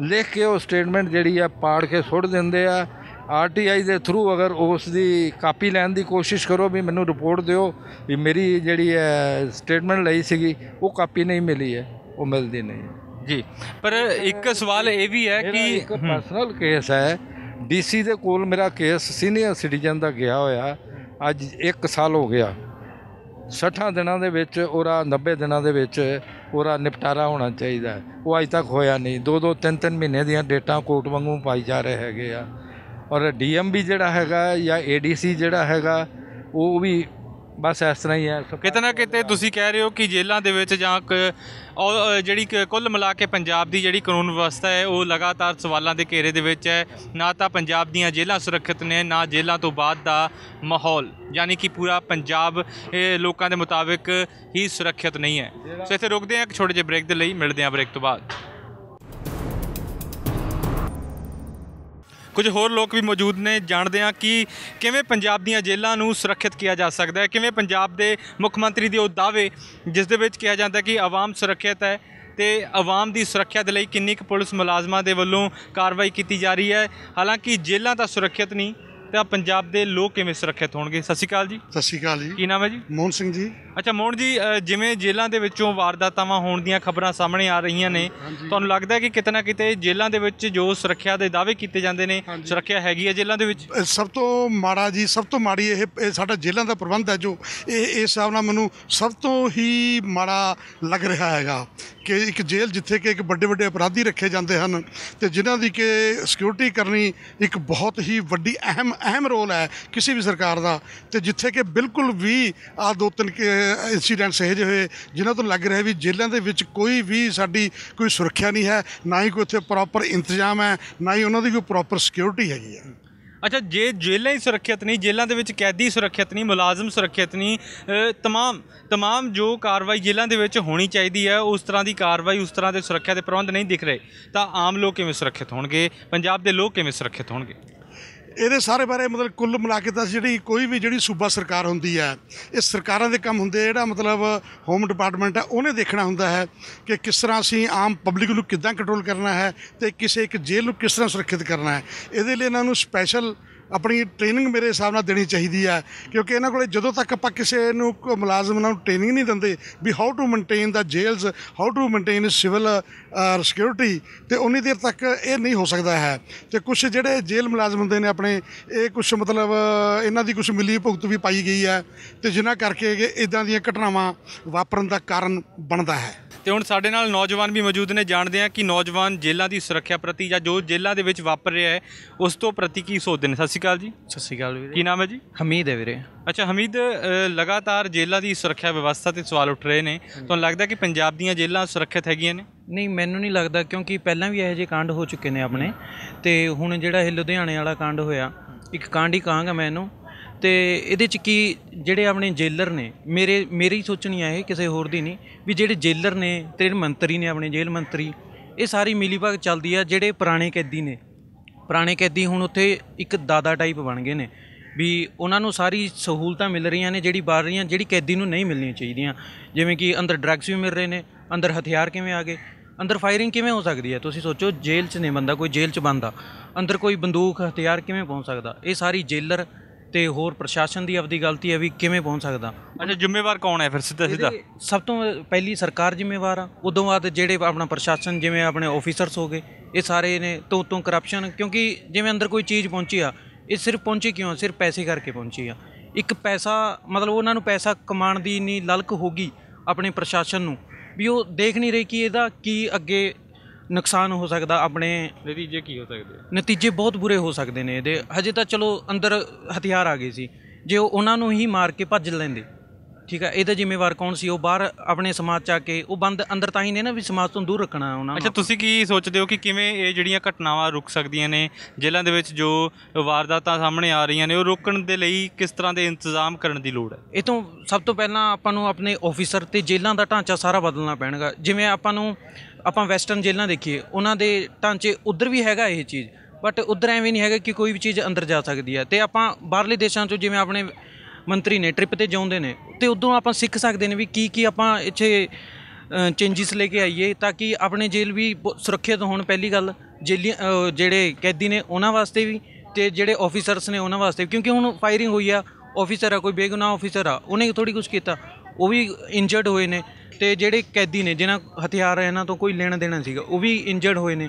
ਲਿਖ ਕੇ ਉਹ ਸਟੇਟਮੈਂਟ ਜਿਹੜੀ ਆ ਪਾੜ ਕੇ ਸੁੱਟ ਦਿੰਦੇ ਆ ਆਰਟੀਆਈ ਦੇ ਥਰੂ ਅਗਰ ਉਸ ਦੀ ਕਾਪੀ ਲੈਣ ਦੀ ਕੋਸ਼ਿਸ਼ ਕਰੋ ਵੀ ਮੈਨੂੰ ਰਿਪੋਰਟ ਦਿਓ ਵੀ ਮੇਰੀ ਜਿਹੜੀ ਹੈ ਸਟੇਟਮੈਂਟ ਲਈ ਸੀਗੀ ਉਹ ਕਾਪੀ ਨਹੀਂ ਮਿਲੀ ਹੈ ਉਹ ਮਿਲਦੀ ਨਹੀਂ ਜੀ ਪਰ ਇੱਕ ਸਵਾਲ ਇਹ ਵੀ ਹੈ ਕਿ ਇੱਕ ਪਰਸਨਲ ਕੇਸ ਹੈ ਡੀਸੀ ਦੇ ਕੋਲ ਮੇਰਾ ਕੇਸ ਸੀਨੀਅਰ ਸਿਟੀਜ਼ਨ ਦਾ ਗਿਆ ਹੋਇਆ ਅੱਜ 1 ਸਾਲ ਹੋ ਗਿਆ 60 ਦਿਨਾਂ ਦੇ ਵਿੱਚ ਉਹਰਾ 90 ਦਿਨਾਂ ਦੇ ਵਿੱਚ ਉਹਰਾ ਨਿਪਟਾਰਾ ਹੋਣਾ ਚਾਹੀਦਾ ਉਹ ਅਜੇ ਤੱਕ ਹੋਇਆ ਨਹੀਂ ਦੋ ਦੋ ਤਿੰਨ ਤਿੰਨ ਮਹੀਨੇ ਦੀਆਂ ਡੇਟਾਂ ਕੋਰਟ ਵਾਂਗੂ ਪਾਈ ਜਾ ਰਹੇ ਹੈਗੇ ਆ ਔਰ ਡੀਐਮਬੀ ਜਿਹੜਾ ਹੈਗਾ ਜਾਂ ਏਡੀਸੀ ਜਿਹੜਾ ਹੈਗਾ ਉਹ ਵੀ ਬਸ ਇਸ ਤਰ੍ਹਾਂ ਹੀ ਹੈ ਕਿਤਨਾ ਕਿਤੇ ਤੁਸੀਂ ਕਹਿ ਰਹੇ ਹੋ ਕਿ ਜੇਲ੍ਹਾਂ ਦੇ ਵਿੱਚ ਜਾਂ ਜਿਹੜੀ ਕੁੱਲ ਮਿਲਾ ਕੇ ਪੰਜਾਬ ਦੀ ਜਿਹੜੀ ਕਾਨੂੰਨ ਵਿਵਸਥਾ ਹੈ ਉਹ ਲਗਾਤਾਰ ਸਵਾਲਾਂ ਦੇ ਘੇਰੇ ਦੇ ਵਿੱਚ ਹੈ ਨਾ ਤਾਂ ਪੰਜਾਬ ਦੀਆਂ ਜੇਲ੍ਹਾਂ ਸੁਰੱਖਿਅਤ ਨੇ ਨਾ ਜੇਲ੍ਹਾਂ ਤੋਂ ਬਾਅਦ ਦਾ ਮਾਹੌਲ ਯਾਨੀ ਕਿ ਪੂਰਾ ਪੰਜਾਬ ਇਹ ਲੋਕਾਂ ਦੇ ਮੁਤਾਬਿਕ ਹੀ ਸੁਰੱਖਿਅਤ ਨਹੀਂ ਹੈ ਸੋ ਇੱਥੇ ਰੁਕਦੇ ਹਾਂ ਇੱਕ ਛੋਟੇ ਜਿਹੇ ਬ੍ਰੇਕ ਦੇ ਲਈ ਮਿਲਦੇ ਹਾਂ ਬ੍ਰੇਕ ਤੋਂ ਬਾਅਦ ਕੁਝ ਹੋਰ ਲੋਕ ਵੀ ਮੌਜੂਦ ਨੇ ਜਾਣਦੇ ਆ ਕਿ ਕਿਵੇਂ ਪੰਜਾਬ ਦੀਆਂ ਜੇਲ੍ਹਾਂ ਨੂੰ ਸੁਰੱਖਿਅਤ ਕੀਤਾ ਜਾ ਸਕਦਾ ਹੈ ਕਿਵੇਂ ਪੰਜਾਬ ਦੇ ਮੁੱਖ ਮੰਤਰੀ ਦੇ ਉਹ ਦਾਅਵੇ ਜਿਸ ਦੇ ਵਿੱਚ ਕਿਹਾ ਜਾਂਦਾ ਕਿ ਆਵਾਮ ਸੁਰੱਖਿਅਤ ਹੈ ਤੇ ਆਵਾਮ ਦੀ ਸੁਰੱਖਿਆ ਦੇ ਲਈ ਕਿੰਨੀ ਕੁ ਪੁਲਿਸ ਮੁਲਾਜ਼ਮਾਂ ਦੇ ਵੱਲੋਂ ਕਾਰਵਾਈ ਕੀਤੀ ਜਾ ਰਹੀ ਹੈ ਹਾਲਾਂਕਿ ਜੇਲ੍ਹਾਂ ਤਾਂ ਸੁਰੱਖਿਅਤ ਨਹੀਂ ਤਾਂ ਪੰਜਾਬ ਦੇ ਲੋਕ ਕਿਵੇਂ ਸੁਰੱਖਿਅਤ ਹੋਣਗੇ ਸਤਿ ਸ਼੍ਰੀ ਅਕਾਲ ਜੀ ਸਤਿ ਸ਼੍ਰੀ ਅਕਾਲ ਜੀ ਕੀ ਨਾਮ ਹੈ ਜੀ ਮੋਹਨ ਸਿੰਘ ਜੀ ਅੱਛਾ ਮੋਹਨ ਜੀ ਜਿਵੇਂ ਜੇਲ੍ਹਾਂ ਦੇ ਵਿੱਚੋਂ ਵਾਰਦਾਤਾਵਾਂ ਹੋਣ ਦੀਆਂ ਖਬਰਾਂ ਸਾਹਮਣੇ ਆ ਰਹੀਆਂ ਨੇ ਤੁਹਾਨੂੰ ਲੱਗਦਾ ਹੈ ਕਿ ਕਿਤੇ ਨਾ ਕਿਤੇ ਜੇਲ੍ਹਾਂ ਦੇ ਵਿੱਚ ਜੋ ਸੁਰੱਖਿਆ ਦੇ ਦਾਅਵੇ ਕੀਤੇ ਜਾਂਦੇ ਨੇ ਸੁਰੱਖਿਆ ਹੈਗੀ ਹੈ ਜੇਲ੍ਹਾਂ ਦੇ ਵਿੱਚ ਸਭ ਤੋਂ ਮਾੜਾ ਜੀ ਸਭ ਤੋਂ ਮਾੜੀ ਇਹ ਸਾਡਾ ਜੇਲ੍ਹਾਂ ਦਾ ਪ੍ਰਬੰਧ ਹੈ ਜੋ ਇਹ ਇਸ ਹਿਸਾਬ ਨਾਲ ਮੈਨੂੰ ਸਭ ਤੋਂ ਹੀ ਮਾੜਾ ਲੱਗ ਰਿਹਾ ਹੈਗਾ ਕਿ ਇੱਕ ਜੇਲ੍ਹ ਜਿੱਥੇ ਕਿ ਇੱਕ ਵੱਡੇ ਵੱਡੇ ਅਪਰਾਧੀ ਰੱਖੇ ਜਾਂਦੇ ਹਨ ਤੇ ਜਿਨ੍ਹਾਂ ਦੀ ਕਿ ਸਿਕਿਉਰਿਟੀ ਕਰਨੀ ਇੱਕ ਬਹੁਤ ਹੀ ਵੱਡੀ ਅਹਿਮ ਅਹਿਮ ਰੋਲ ਹੈ ਕਿਸੇ ਵੀ ਸਰਕਾਰ ਦਾ ਤੇ ਜਿੱਥੇ ਕਿ ਬਿਲਕੁਲ ਵੀ ਆ ਦੋ ਤਿੰਨ ਇਨਸੀਡੈਂਟਸ ਇਹ ਜਿਹੇ ਹੋਏ ਜਿਨ੍ਹਾਂ ਤੋਂ ਲੱਗ ਰਿਹਾ ਵੀ ਜੇਲ੍ਹਾਂ ਦੇ ਵਿੱਚ ਕੋਈ ਵੀ ਸਾਡੀ ਕੋਈ ਸੁਰੱਖਿਆ ਨਹੀਂ ਹੈ ਨਾ ਹੀ ਕੋਈ ਉੱਥੇ ਪ੍ਰੋਪਰ ਇੰਤਜ਼ਾਮ ਹੈ ਨਾ ਹੀ ਉਹਨਾਂ ਦੀ ਕੋਈ ਪ੍ਰੋਪਰ ਸਿਕਿਉਰਿਟੀ ਹੈਗੀ ਹੈ ਅੱਛਾ ਜੇ ਜੇਲ੍ਹਾਂ ਹੀ ਸੁਰੱਖਿਅਤ ਨਹੀਂ ਜੇਲ੍ਹਾਂ ਦੇ ਵਿੱਚ ਕੈਦੀ ਸੁਰੱਖਿਅਤ ਨਹੀਂ ਮੁਲਾਜ਼ਮ ਸੁਰੱਖਿਅਤ ਨਹੀਂ तमाम तमाम ਜੋ ਕਾਰਵਾਈ ਜੇਲ੍ਹਾਂ ਦੇ ਵਿੱਚ ਹੋਣੀ ਚਾਹੀਦੀ ਹੈ ਉਸ ਤਰ੍ਹਾਂ ਦੀ ਕਾਰਵਾਈ ਉਸ ਤਰ੍ਹਾਂ ਦੇ ਸੁਰੱਖਿਆ ਦੇ ਪ੍ਰਬੰਧ ਨਹੀਂ ਦਿਖ ਰਹੇ ਤਾਂ ਆਮ ਲੋਕ ਕਿਵੇਂ ਸੁਰੱਖਿਅਤ ਹੋਣਗੇ ਪੰਜਾਬ ਦੇ ਲੋਕ ਕਿਵੇਂ ਸੁਰੱਖਿਅਤ ਹੋਣਗੇ ਇਹਦੇ ਸਾਰੇ ਬਾਰੇ ਮਤਲਬ ਕੁੱਲ ਮਿਲਾ ਕੇ ਤਾਂ ਜਿਹੜੀ ਕੋਈ ਵੀ ਜਿਹੜੀ ਸੂਬਾ ਸਰਕਾਰ ਹੁੰਦੀ ਹੈ ਇਹ ਸਰਕਾਰਾਂ ਦੇ ਕੰਮ ਹੁੰਦੇ ਜਿਹੜਾ ਮਤਲਬ ਹੋਮ ਡਿਪਾਰਟਮੈਂਟ ਹੈ ਉਹਨੇ ਦੇਖਣਾ ਹੁੰਦਾ ਹੈ ਕਿ ਕਿਸ ਤਰ੍ਹਾਂ ਅਸੀਂ ਆਮ ਪਬਲਿਕ ਨੂੰ ਕਿੱਦਾਂ ਕੰਟਰੋਲ ਕਰਨਾ ਹੈ ਤੇ ਕਿਸੇ ਇੱਕ ਜੇਲ੍ਹ ਨੂੰ ਕਿਸ ਤਰ੍ਹਾਂ ਸੁਰੱਖਿਅਤ ਕਰਨਾ ਹੈ ਇਹਦੇ ਲਈ ਇਹਨਾਂ ਨੂੰ ਸਪੈਸ਼ਲ ਆਪਣੀ ਟ੍ਰੇਨਿੰਗ ਮੇਰੇ ਹਿਸਾਬ ਨਾਲ ਦੇਣੀ ਚਾਹੀਦੀ ਹੈ ਕਿਉਂਕਿ ਇਹਨਾਂ ਕੋਲੇ ਜਦੋਂ ਤੱਕ ਆਪਾਂ ਕਿਸੇ ਨੂੰ ਮੁਲਾਜ਼ਮ ਨੂੰ ਟ੍ਰੇਨਿੰਗ ਨਹੀਂ ਦਿੰਦੇ ਵੀ how to maintain the jails how to maintain civil security ਤੇ ਉਨੀ ਦੇਰ ਤੱਕ ਇਹ ਨਹੀਂ ਹੋ ਸਕਦਾ ਹੈ ਤੇ ਕੁਝ ਜਿਹੜੇ ਜੇਲ੍ਹ ਮੁਲਾਜ਼ਮ ਹੁੰਦੇ ਨੇ ਆਪਣੇ ਇਹ ਕੁਝ ਮਤਲਬ ਇਹਨਾਂ ਦੀ ਕੁਝ ਮਿਲੀ ਭੁਗਤ ਵੀ ਪਾਈ ਗਈ ਹੈ ਤੇ ਜਿਨ੍ਹਾਂ ਕਰਕੇ ਇਦਾਂ ਦੀਆਂ ਘਟਨਾਵਾਂ ਵਾਪਰਨ ਦਾ ਕਾਰਨ ਬਣਦਾ ਹੈ ਤੇ ਹੁਣ ਸਾਡੇ ਨਾਲ ਨੌਜਵਾਨ ਵੀ ਮੌਜੂਦ ਨੇ ਜਾਣਦੇ ਆ ਕਿ ਨੌਜਵਾਨ ਜੇਲ੍ਹਾਂ ਦੀ ਸੁਰੱਖਿਆ ਪ੍ਰਤੀ ਜਾਂ ਜੋ ਜੇਲ੍ਹਾਂ ਦੇ ਵਿੱਚ ਵਾਪਰ ਰਿਹਾ ਹੈ ਉਸ ਤੋਂ ਪ੍ਰਤੀ ਕੀ ਸੋਚਦੇ ਨੇ ਸਤਿ ਸ਼੍ਰੀ ਅਕਾਲ ਜੀ ਸਤਿ ਸ਼੍ਰੀ ਅਕਾਲ ਵੀਰੇ ਕੀ ਨਾਮ ਹੈ ਜੀ ਹਮੀਦ ਹੈ ਵੀਰੇ ਅੱਛਾ ਹਮੀਦ ਲਗਾਤਾਰ ਜੇਲ੍ਹਾਂ ਦੀ ਸੁਰੱਖਿਆ ਵਿਵਸਥਾ ਤੇ ਸਵਾਲ ਉੱਠ ਰਹੇ ਨੇ ਤੁਹਾਨੂੰ ਲੱਗਦਾ ਕਿ ਪੰਜਾਬ ਦੀਆਂ ਜੇਲ੍ਹਾਂ ਸੁਰੱਖਿਅਤ ਹੈਗੀਆਂ ਨੇ ਨਹੀਂ ਮੈਨੂੰ ਨਹੀਂ ਲੱਗਦਾ ਕਿਉਂਕਿ ਪਹਿਲਾਂ ਵੀ ਇਹੋ ਜਿਹੇ ਕਾਂਡ ਹੋ ਚੁੱਕੇ ਨੇ ਆਪਣੇ ਤੇ ਹੁਣ ਜਿਹੜਾ ਇਹ ਲੁਧਿਆਣੇ ਵਾਲਾ ਕਾਂਡ ਹੋਇਆ ਇੱਕ ਕਾਂਡ ਹੀ ਕਹਾਂਗਾ ਮੈਂ ਇਹਨੂੰ ਤੇ ਇਹਦੇ 'ਚ ਕੀ ਜਿਹੜੇ ਆਪਣੇ ਜੇਲਰ ਨੇ ਮੇਰੇ ਮੇਰੀ ਸੋਚਣੀ ਆ ਇਹ ਕਿਸੇ ਹੋਰ ਦੀ ਨਹੀਂ ਵੀ ਜਿਹੜੇ ਜੇਲਰ ਨੇ ਤੇ ਮੰਤਰੀ ਨੇ ਆਪਣੇ ਜੇਲ੍ਹ ਮੰਤਰੀ ਇਹ ਸਾਰੀ ਮਿਲੀਭਗ ਚੱਲਦੀ ਆ ਜਿਹੜੇ ਪੁਰਾਣੇ ਕੈਦੀ ਨੇ ਪੁਰਾਣੇ ਕੈਦੀ ਹੁਣ ਉੱਥੇ ਇੱਕ ਦਾਦਾ ਟਾਈਪ ਬਣ ਗਏ ਨੇ ਵੀ ਉਹਨਾਂ ਨੂੰ ਸਾਰੀ ਸਹੂਲਤਾਂ ਮਿਲ ਰਹੀਆਂ ਨੇ ਜਿਹੜੀ ਬਾਹਰ ਰਹੀਆਂ ਜਿਹੜੀ ਕੈਦੀ ਨੂੰ ਨਹੀਂ ਮਿਲਣੀਆਂ ਚਾਹੀਦੀਆਂ ਜਿਵੇਂ ਕਿ ਅੰਦਰ ਡਰੱਗਸ ਵੀ ਮਿਲ ਰਹੇ ਨੇ ਅੰਦਰ ਹਥਿਆਰ ਕਿਵੇਂ ਆ ਗਏ ਅੰਦਰ ਫਾਇਰਿੰਗ ਕਿਵੇਂ ਹੋ ਸਕਦੀ ਹੈ ਤੁਸੀਂ ਸੋਚੋ ਜੇਲ੍ਹ 'ਚ ਨਹੀਂ ਬੰਦਾ ਕੋਈ ਜੇਲ੍ਹ 'ਚ ਬੰਦਾ ਅੰਦਰ ਕੋਈ ਬੰਦੂਕ ਹਥਿਆਰ ਕਿਵੇਂ ਪਹੁੰਚ ਸਕਦਾ ਇਹ ਸਾਰੀ ਜੇਲਰ ਤੇ ਹੋਰ ਪ੍ਰਸ਼ਾਸਨ ਦੀ ਆਪਦੀ ਗਲਤੀ ਹੈ ਵੀ ਕਿਵੇਂ ਪਹੁੰਚ ਸਕਦਾ ਅੱਛਾ ਜ਼ਿੰਮੇਵਾਰ ਕੌਣ ਹੈ ਫਿਰ ਸਿੱਧਾ ਸਿੱਧਾ ਸਭ ਤੋਂ ਪਹਿਲੀ ਸਰਕਾਰ ਜ਼ਿੰਮੇਵਾਰ ਆ ਉਦੋਂ ਬਾਅਦ ਜਿਹੜੇ ਆਪਣਾ ਪ੍ਰਸ਼ਾਸਨ ਜਿਵੇਂ ਆਪਣੇ ਆਫੀਸਰਸ ਹੋ ਗਏ ਇਹ ਸਾਰੇ ਨੇ ਤੋਂ ਤੋਂ ਕਰਪਸ਼ਨ ਕਿਉਂਕਿ ਜਿਵੇਂ ਅੰਦਰ ਕੋਈ ਚੀਜ਼ ਪਹੁੰਚੀ ਆ ਇਹ ਸਿਰਫ ਪਹੁੰਚੀ ਕਿਉਂ ਸਿਰਫ ਪੈਸੇ ਕਰਕੇ ਪਹੁੰਚੀ ਆ ਇੱਕ ਪੈਸਾ ਮਤਲਬ ਉਹਨਾਂ ਨੂੰ ਪੈਸਾ ਕਮਾਉਣ ਦੀ ਨਹੀਂ ਲਲਕ ਹੋਗੀ ਆਪਣੇ ਪ੍ਰਸ਼ਾਸਨ ਨੂੰ ਵੀ ਉਹ ਦੇਖ ਨਹੀਂ ਰਹੀ ਕਿ ਇਹਦਾ ਕੀ ਅੱਗੇ ਨੁਕਸਾਨ ਹੋ ਸਕਦਾ ਆਪਣੇ ਨਤੀਜੇ ਕੀ ਹੋ ਸਕਦੇ ਨਤੀਜੇ ਬਹੁਤ ਬੁਰੇ ਹੋ ਸਕਦੇ ਨੇ ਇਹਦੇ ਹਜੇ ਤਾਂ ਚਲੋ ਅੰਦਰ ਹਥਿਆਰ ਆ ਗਏ ਸੀ ਜੇ ਉਹ ਉਹਨਾਂ ਨੂੰ ਹੀ ਮਾਰ ਕੇ ਭੱਜ ਲੈਂਦੇ ਠੀਕ ਹੈ ਇਹਦਾ ਜ਼ਿੰਮੇਵਾਰ ਕੌਣ ਸੀ ਉਹ ਬਾਹਰ ਆਪਣੇ ਸਮਾਜ ਚ ਆ ਕੇ ਉਹ ਬੰਦ ਅੰਦਰ ਤਾਂ ਹੀ ਨੇ ਨਾ ਵੀ ਸਮਾਜ ਤੋਂ ਦੂਰ ਰੱਖਣਾ ਉਹਨਾਂ ਨੂੰ ਅੱਛਾ ਤੁਸੀਂ ਕੀ ਸੋਚਦੇ ਹੋ ਕਿ ਕਿਵੇਂ ਇਹ ਜਿਹੜੀਆਂ ਘਟਨਾਵਾਂ ਰੁਕ ਸਕਦੀਆਂ ਨੇ ਜੇਲ੍ਹਾਂ ਦੇ ਵਿੱਚ ਜੋ ਵਾਰਦਾਤਾਂ ਸਾਹਮਣੇ ਆ ਰਹੀਆਂ ਨੇ ਉਹ ਰੋਕਣ ਦੇ ਲਈ ਕਿਸ ਤਰ੍ਹਾਂ ਦੇ ਇੰਤਜ਼ਾਮ ਕਰਨ ਦੀ ਲੋੜ ਹੈ ਇਹ ਤੋਂ ਸਭ ਤੋਂ ਪਹਿਲਾਂ ਆਪਾਂ ਨੂੰ ਆਪਣੇ ਆਫੀਸਰ ਤੇ ਜੇਲ੍ਹਾਂ ਦਾ ਢਾਂਚਾ ਸਾਰਾ ਬਦਲਣਾ ਪੈਣਗਾ ਜਿਵੇਂ ਆਪਾਂ ਨੂੰ ਆਪਾਂ ਵੈਸਟਰਨ ਜੇਲ੍ਹਾਂ ਦੇਖੀਏ ਉਹਨਾਂ ਦੇ ਢਾਂਚੇ ਉਧਰ ਵੀ ਹੈਗਾ ਇਹ ਚੀਜ਼ ਬਟ ਉਧਰ ਐਵੇਂ ਨਹੀਂ ਹੈਗਾ ਕਿ ਕੋਈ ਵੀ ਚੀਜ਼ ਅੰਦਰ ਜਾ ਸਕਦੀ ਹੈ ਤੇ ਆਪਾਂ ਬਾਹਰਲੇ ਦੇਸ਼ਾਂ 'ਚੋਂ ਜਿਵੇਂ ਆਪਣੇ ਮੰਤਰੀ ਨੇ ਟ੍ਰਿਪ ਤੇ ਜਾਉਂਦੇ ਨੇ ਤੇ ਉਦੋਂ ਆਪਾਂ ਸਿੱਖ ਸਕਦੇ ਨੇ ਵੀ ਕੀ ਕੀ ਆਪਾਂ ਇੱਥੇ ਚੇਂਜਸ ਲੈ ਕੇ ਆਈਏ ਤਾਂ ਕਿ ਆਪਣੇ ਜੇਲ੍ਹ ਵੀ ਸੁਰੱਖਿਅਤ ਹੋਣ ਪਹਿਲੀ ਗੱਲ ਜੇਲ੍ਹ ਜਿਹੜੇ ਕੈਦੀ ਨੇ ਉਹਨਾਂ ਵਾਸਤੇ ਵੀ ਤੇ ਜਿਹੜੇ ਆਫੀਸਰਸ ਨੇ ਉਹਨਾਂ ਵਾਸਤੇ ਕਿਉਂਕਿ ਹੁਣ ਫਾਇਰਿੰਗ ਹੋਈ ਆ ਆਫੀਸਰ ਆ ਕੋਈ ਬੇਗੁਨਾਹ ਆਫੀਸਰ ਆ ਉਹਨੇ ਥੋੜੀ ਕੁਝ ਕੀਤਾ ਉਹ ਵੀ ਇੰਜਰਡ ਹੋਏ ਨੇ ਤੇ ਜਿਹੜੇ ਕੈਦੀ ਨੇ ਜਿਨ੍ਹਾਂ ਹਥਿਆਰ ਇਹਨਾਂ ਤੋਂ ਕੋਈ ਲੈਣਾ ਦੇਣਾ ਸੀਗਾ ਉਹ ਵੀ ਇੰਜਰਡ ਹੋਏ ਨੇ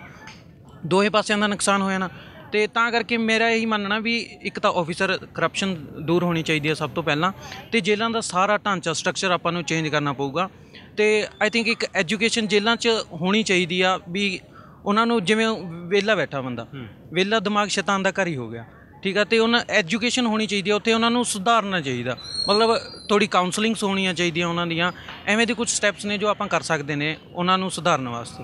ਦੋਹੇ ਪਾਸਿਆਂ ਦਾ ਨੁਕਸਾਨ ਹੋਇਆ ਨਾ ਤੇ ਤਾਂ ਕਰਕੇ ਮੇਰਾ ਇਹੀ ਮੰਨਣਾ ਵੀ ਇੱਕ ਤਾਂ ਆਫੀਸਰ ਕਰਪਸ਼ਨ ਦੂਰ ਹੋਣੀ ਚਾਹੀਦੀ ਹੈ ਸਭ ਤੋਂ ਪਹਿਲਾਂ ਤੇ ਜੇਲ੍ਹਾਂ ਦਾ ਸਾਰਾ ਢਾਂਚਾ ਸਟਰਕਚਰ ਆਪਾਂ ਨੂੰ ਚੇਂਜ ਕਰਨਾ ਪਊਗਾ ਤੇ ਆਈ ਥਿੰਕ ਇੱਕ ਐਜੂਕੇਸ਼ਨ ਜੇਲ੍ਹਾਂ 'ਚ ਹੋਣੀ ਚਾਹੀਦੀ ਆ ਵੀ ਉਹਨਾਂ ਨੂੰ ਜਿਵੇਂ ਵਿਹਲਾ ਬੈਠਾ ਬੰਦਾ ਵਿਹਲਾ ਦਿਮਾਗ ਸ਼ੈਤਾਨ ਦਾ ਘਰ ਹੀ ਹੋ ਗਿਆ ਠੀਕ ਆ ਤੇ ਉਹਨਾਂ ਐਜੂਕੇਸ਼ਨ ਹੋਣੀ ਚਾਹੀਦੀ ਆ ਉੱਥੇ ਉਹਨਾਂ ਨੂੰ ਸੁਧਾਰਨਾ ਚਾਹੀਦਾ ਮਤਲਬ ਥੋੜੀ ਕਾਉਂਸਲਿੰਗਸ ਹੋਣੀਆਂ ਚਾਹੀਦੀਆਂ ਉਹਨਾਂ ਦੀਆਂ ਐਵੇਂ ਦੇ ਕੁਝ ਸਟੈਪਸ ਨੇ ਜੋ ਆਪਾਂ ਕਰ ਸਕਦੇ ਨੇ ਉਹਨਾਂ ਨੂੰ ਸੁਧਾਰਨ ਵਾਸਤੇ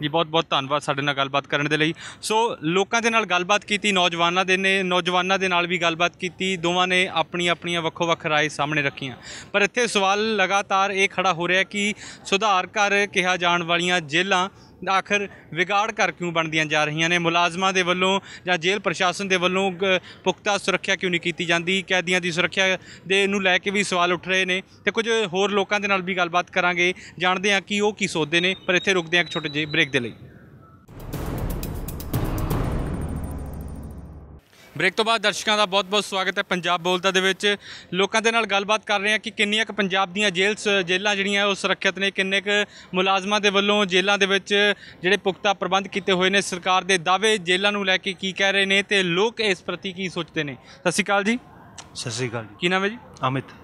ਜੀ ਬਹੁਤ ਬਹੁਤ ਧੰਨਵਾਦ ਸਾਡੇ ਨਾਲ ਗੱਲਬਾਤ ਕਰਨ ਦੇ ਲਈ ਸੋ ਲੋਕਾਂ ਦੇ ਨਾਲ ਗੱਲਬਾਤ ਕੀਤੀ ਨੌਜਵਾਨਾਂ ਦੇ ਨੇ ਨੌਜਵਾਨਾਂ ਦੇ ਨਾਲ ਵੀ ਗੱਲਬਾਤ ਕੀਤੀ ਦੋਵਾਂ ਨੇ ਆਪਣੀ ਆਪਣੀਆਂ ਵੱਖੋ ਵੱਖ ਰਾਏ ਸਾਹਮਣੇ ਰੱਖੀਆਂ ਪਰ ਇੱਥੇ ਸਵਾਲ ਲਗਾਤਾਰ ਇਹ ਖੜਾ ਹੋ ਰਿਹਾ ਕਿ ਸੁਧਾਰ ਕਰ ਕਿਹਾ ਜਾਣ ਵਾਲੀਆਂ ਜੇਲਾਂ ਆਖਰ ਵਿਗਾੜ ਕਰ ਕਿਉਂ ਬਣਦੀਆਂ ਜਾ ਰਹੀਆਂ ਨੇ ਮੁਲਾਜ਼ਮਾਂ ਦੇ ਵੱਲੋਂ ਜਾਂ ਜੇਲ੍ਹ ਪ੍ਰਸ਼ਾਸਨ ਦੇ ਵੱਲੋਂ ਪੁਖਤਾ ਸੁਰੱਖਿਆ ਕਿਉਂ ਨਹੀਂ ਕੀਤੀ ਜਾਂਦੀ ਕੈਦੀਆਂ ਦੀ ਸੁਰੱਖਿਆ ਦੇ ਨੂੰ ਲੈ ਕੇ ਵੀ ਸਵਾਲ ਉੱਠ ਰਹੇ ਨੇ ਤੇ ਕੁਝ ਹੋਰ ਲੋਕਾਂ ਦੇ ਨਾਲ ਵੀ ਗੱਲਬਾਤ ਕਰਾਂਗੇ ਜਾਣਦੇ ਹਾਂ ਕਿ ਉਹ ਕੀ ਸੋਚਦੇ ਨੇ ਪਰ ਇੱਥੇ ਰੁਕਦੇ ਹਾਂ ਇੱਕ ਛੋਟੇ ਜਿਹੇ ਬ੍ਰੇਕ ਦੇ ਲਈ ਬ੍ਰੇਕ ਤੋਂ ਬਾਅਦ ਦਰਸ਼ਕਾਂ ਦਾ ਬਹੁਤ-ਬਹੁਤ ਸਵਾਗਤ ਹੈ ਪੰਜਾਬ ਬੋਲਦਾ ਦੇ ਵਿੱਚ ਲੋਕਾਂ ਦੇ ਨਾਲ ਗੱਲਬਾਤ ਕਰ ਰਹੇ ਹਾਂ ਕਿ ਕਿੰਨੀਆਂ ਕੁ ਪੰਜਾਬ ਦੀਆਂ ਜੇਲ੍ਹਸ ਜੇਲ੍ਹਾਂ ਜਿਹੜੀਆਂ ਉਹ ਸੁਰੱਖਿਅਤ ਨੇ ਕਿੰਨੇ ਕੁ ਮੁਲਾਜ਼ਮਾਂ ਦੇ ਵੱਲੋਂ ਜੇਲ੍ਹਾਂ ਦੇ ਵਿੱਚ ਜਿਹੜੇ ਪੁਖਤਾ ਪ੍ਰਬੰਧ ਕੀਤੇ ਹੋਏ ਨੇ ਸਰਕਾਰ ਦੇ ਦਾਅਵੇ ਜੇਲ੍ਹਾਂ ਨੂੰ ਲੈ ਕੇ ਕੀ ਕਹਿ ਰਹੇ ਨੇ ਤੇ ਲੋਕ ਇਸ ਪ੍ਰਤੀ ਕੀ ਸੋਚਦੇ ਨੇ ਸਤਿ ਸ਼੍ਰੀ ਅਕਾਲ ਜੀ ਸਤਿ ਸ਼੍ਰੀ ਅਕਾਲ ਕੀ ਨਾਮ ਹੈ ਜੀ ਅਮਿਤ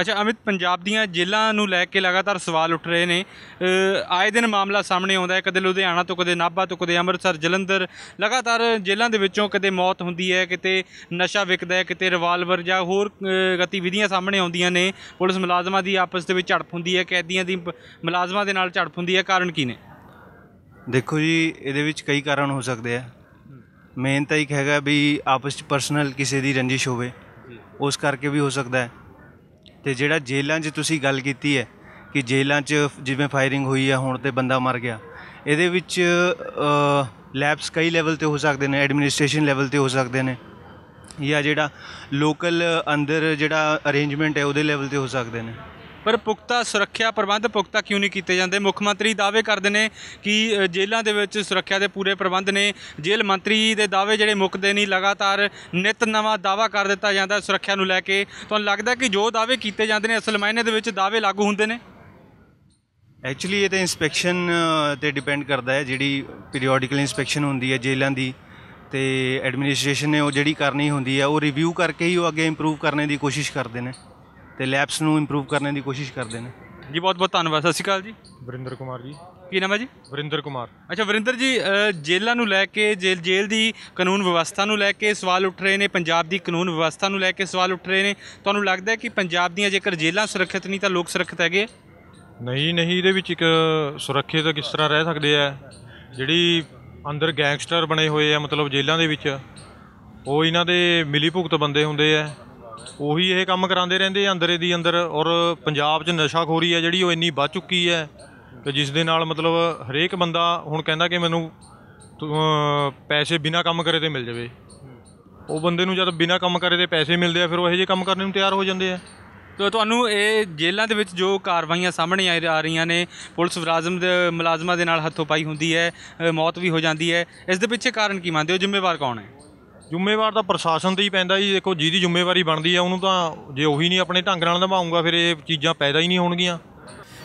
ਅੱਛਾ ਅਮਿਤ ਪੰਜਾਬ ਦੀਆਂ ਜੇਲ੍ਹਾਂ ਨੂੰ ਲੈ ਕੇ ਲਗਾਤਾਰ ਸਵਾਲ ਉੱਠ ਰਹੇ ਨੇ ਆਏ ਦਿਨ ਮਾਮਲਾ ਸਾਹਮਣੇ ਆਉਂਦਾ ਹੈ ਕਦੇ ਲੁਧਿਆਣਾ ਤੋਂ ਕਦੇ ਨਾਭਾ ਤੋਂ ਕਦੇ ਅੰਮ੍ਰਿਤਸਰ ਜਲੰਧਰ ਲਗਾਤਾਰ ਜੇਲ੍ਹਾਂ ਦੇ ਵਿੱਚੋਂ ਕਦੇ ਮੌਤ ਹੁੰਦੀ ਹੈ ਕਿਤੇ ਨਸ਼ਾ ਵਿਕਦਾ ਹੈ ਕਿਤੇ ਰਿਵਾਲਵਰ ਜਾਂ ਹੋਰ ਗਤੀਵਿਧੀਆਂ ਸਾਹਮਣੇ ਆਉਂਦੀਆਂ ਨੇ ਪੁਲਿਸ ਮੁਲਾਜ਼ਮਾਂ ਦੀ ਆਪਸ ਦੇ ਵਿੱਚ ਝੜਪ ਹੁੰਦੀ ਹੈ ਕੈਦੀਆਂ ਦੀ ਮੁਲਾਜ਼ਮਾਂ ਦੇ ਨਾਲ ਝੜਪ ਹੁੰਦੀ ਹੈ ਕਾਰਨ ਕੀ ਨੇ ਦੇਖੋ ਜੀ ਇਹਦੇ ਵਿੱਚ ਕਈ ਕਾਰਨ ਹੋ ਸਕਦੇ ਆ ਮੇਨ ਤਾਂ ਇੱਕ ਹੈਗਾ ਵੀ ਆਪਸ ਵਿੱਚ ਪਰਸਨਲ ਕਿਸੇ ਦੀ ਰੰਜਿਸ਼ ਹੋਵੇ ਉਸ ਕਰਕੇ ਵੀ ਹੋ ਸਕਦਾ ਹੈ ਤੇ ਜਿਹੜਾ ਜੇਲਾਂ 'ਚ ਤੁਸੀਂ ਗੱਲ ਕੀਤੀ ਹੈ ਕਿ ਜੇਲਾਂ 'ਚ ਜਿਵੇਂ ਫਾਇਰਿੰਗ ਹੋਈ ਹੈ ਹੁਣ ਤੇ ਬੰਦਾ ਮਰ ਗਿਆ ਇਹਦੇ ਵਿੱਚ ਲੈਬਸ ਕਈ ਲੈਵਲ ਤੇ ਹੋ ਸਕਦੇ ਨੇ ਐਡਮਿਨਿਸਟ੍ਰੇਸ਼ਨ ਲੈਵਲ ਤੇ ਹੋ ਸਕਦੇ ਨੇ ਜਾਂ ਜਿਹੜਾ ਲੋਕਲ ਅੰਦਰ ਜਿਹੜਾ ਅਰੇਂਜਮੈਂਟ ਹੈ ਉਹਦੇ ਲੈਵਲ ਤੇ ਹੋ ਸਕਦੇ ਨੇ ਪਰ ਪੁਖਤਾ ਸੁਰੱਖਿਆ ਪ੍ਰਬੰਧ ਪੁਖਤਾ ਕਿਉਂ ਨਹੀਂ ਕੀਤੇ ਜਾਂਦੇ ਮੁੱਖ ਮੰਤਰੀ ਦਾਅਵੇ ਕਰਦੇ ਨੇ ਕਿ ਜੇਲ੍ਹਾਂ ਦੇ ਵਿੱਚ ਸੁਰੱਖਿਆ ਦੇ ਪੂਰੇ ਪ੍ਰਬੰਧ ਨੇ ਜੇਲ੍ਹ ਮੰਤਰੀ ਦੇ ਦਾਅਵੇ ਜਿਹੜੇ ਮੁੱਕਦੇ ਨਹੀਂ ਲਗਾਤਾਰ ਨਿਤ ਨਵਾਂ ਦਾਅਵਾ ਕਰ ਦਿੱਤਾ ਜਾਂਦਾ ਸੁਰੱਖਿਆ ਨੂੰ ਲੈ ਕੇ ਤੁਹਾਨੂੰ ਲੱਗਦਾ ਕਿ ਜੋ ਦਾਅਵੇ ਕੀਤੇ ਜਾਂਦੇ ਨੇ ਅਸਲ ਮਾਇਨੇ ਦੇ ਵਿੱਚ ਦਾਅਵੇ ਲਾਗੂ ਹੁੰਦੇ ਨੇ ਐਕਚੁਅਲੀ ਇਹ ਤਾਂ ਇਨਸਪੈਕਸ਼ਨ ਤੇ ਡਿਪੈਂਡ ਕਰਦਾ ਹੈ ਜਿਹੜੀ ਪੀਰੀਓਡਿਕਲ ਇਨਸਪੈਕਸ਼ਨ ਹੁੰਦੀ ਹੈ ਜੇਲ੍ਹਾਂ ਦੀ ਤੇ ਐਡਮਿਨਿਸਟ੍ਰੇਸ਼ਨ ਨੇ ਉਹ ਜਿਹੜੀ ਕਰਨੀ ਹੁੰਦੀ ਹੈ ਉਹ ਰਿਵਿਊ ਕਰਕੇ ਹੀ ਉਹ ਅੱਗੇ ਇੰਪਰੂਵ ਕਰਨੇ ਦੀ ਕੋਸ਼ਿਸ਼ ਕਰਦੇ ਨੇ ਤੇ ਲੈਪਸ ਨੂੰ ਇੰਪਰੂਵ ਕਰਨ ਦੀ ਕੋਸ਼ਿਸ਼ ਕਰਦੇ ਨੇ ਜੀ ਬਹੁਤ ਬਹੁਤ ਧੰਨਵਾਦ ਸਤਿ ਸ਼੍ਰੀ ਅਕਾਲ ਜੀ ਵਰਿੰਦਰ ਕੁਮਾਰ ਜੀ ਕੀ ਨਾਮ ਹੈ ਜੀ ਵਰਿੰਦਰ ਕੁਮਾਰ ਅੱਛਾ ਵਰਿੰਦਰ ਜੀ ਜੇਲ੍ਹਾਂ ਨੂੰ ਲੈ ਕੇ ਜੇਲ੍ਹ ਜੇਲ੍ਹ ਦੀ ਕਾਨੂੰਨ ਵਿਵਸਥਾ ਨੂੰ ਲੈ ਕੇ ਸਵਾਲ ਉੱਠ ਰਹੇ ਨੇ ਪੰਜਾਬ ਦੀ ਕਾਨੂੰਨ ਵਿਵਸਥਾ ਨੂੰ ਲੈ ਕੇ ਸਵਾਲ ਉੱਠ ਰਹੇ ਨੇ ਤੁਹਾਨੂੰ ਲੱਗਦਾ ਹੈ ਕਿ ਪੰਜਾਬ ਦੀਆਂ ਜੇਕਰ ਜੇਲ੍ਹਾਂ ਸੁਰੱਖਿਅਤ ਨਹੀਂ ਤਾਂ ਲੋਕ ਸੁਰੱਖਿਅਤ ਹੈਗੇ ਨਹੀਂ ਨਹੀਂ ਇਹਦੇ ਵਿੱਚ ਇੱਕ ਸੁਰੱਖਿਅਤ ਕਿਸ ਤਰ੍ਹਾਂ ਰਹਿ ਸਕਦੇ ਆ ਜਿਹੜੀ ਅੰਦਰ ਗੈਂਗਸਟਰ ਬਣੇ ਹੋਏ ਆ ਮਤਲਬ ਜੇਲ੍ਹਾਂ ਦੇ ਵਿੱਚ ਉਹ ਇਹਨਾਂ ਦੇ ਮਿਲੀਭੁਗਤ ਬੰਦੇ ਹੁੰਦੇ ਆ ਉਹੀ ਇਹ ਕੰਮ ਕਰਾਉਂਦੇ ਰਹਿੰਦੇ ਆ ਅੰਦਰੇ ਦੀ ਅੰਦਰ ਔਰ ਪੰਜਾਬ 'ਚ ਨਸ਼ਾਖੋਰੀ ਹੈ ਜਿਹੜੀ ਉਹ ਇੰਨੀ ਵੱਧ ਚੁੱਕੀ ਹੈ ਕਿ ਜਿਸ ਦੇ ਨਾਲ ਮਤਲਬ ਹਰੇਕ ਬੰਦਾ ਹੁਣ ਕਹਿੰਦਾ ਕਿ ਮੈਨੂੰ ਪੈਸੇ ਬਿਨਾ ਕੰਮ ਕਰੇ ਤੇ ਮਿਲ ਜਾਵੇ ਉਹ ਬੰਦੇ ਨੂੰ ਜਦ ਬਿਨਾ ਕੰਮ ਕਰੇ ਤੇ ਪੈਸੇ ਮਿਲਦੇ ਆ ਫਿਰ ਉਹ ਇਹ ਜੇ ਕੰਮ ਕਰਨ ਨੂੰ ਤਿਆਰ ਹੋ ਜਾਂਦੇ ਆ ਤੋ ਤੁਹਾਨੂੰ ਇਹ ਜੇਲ੍ਹਾਂ ਦੇ ਵਿੱਚ ਜੋ ਕਾਰਵਾਈਆਂ ਸਾਹਮਣੇ ਆ ਰਹੀਆਂ ਨੇ ਪੁਲਿਸ ਵਿਰਾਜ਼ਮ ਦੇ ਮੁਲਾਜ਼ਮਾਂ ਦੇ ਨਾਲ ਹੱਥੋਂ ਪਾਈ ਹੁੰਦੀ ਹੈ ਮੌਤ ਵੀ ਹੋ ਜਾਂਦੀ ਹੈ ਇਸ ਦੇ ਪਿੱਛੇ ਕਾਰਨ ਕੀ ਮੰਨਦੇ ਹੋ ਜ਼ਿੰਮੇਵਾਰ ਕੌਣ ਹੈ ਜ਼ਿੰਮੇਵਾਰ ਤਾਂ ਪ੍ਰਸ਼ਾਸਨ ਤੇ ਹੀ ਪੈਂਦਾ ਜੀ ਦੇਖੋ ਜਿਹਦੀ ਜ਼ਿੰਮੇਵਾਰੀ ਬਣਦੀ ਆ ਉਹਨੂੰ ਤਾਂ ਜੇ ਉਹੀ ਨਹੀਂ ਆਪਣੇ ਢੰਗ ਨਾਲ ਨਿਭਾਉਂਗਾ ਫਿਰ ਇਹ ਚੀਜ਼ਾਂ ਪੈਦਾ ਹੀ ਨਹੀਂ ਹੋਣਗੀਆਂ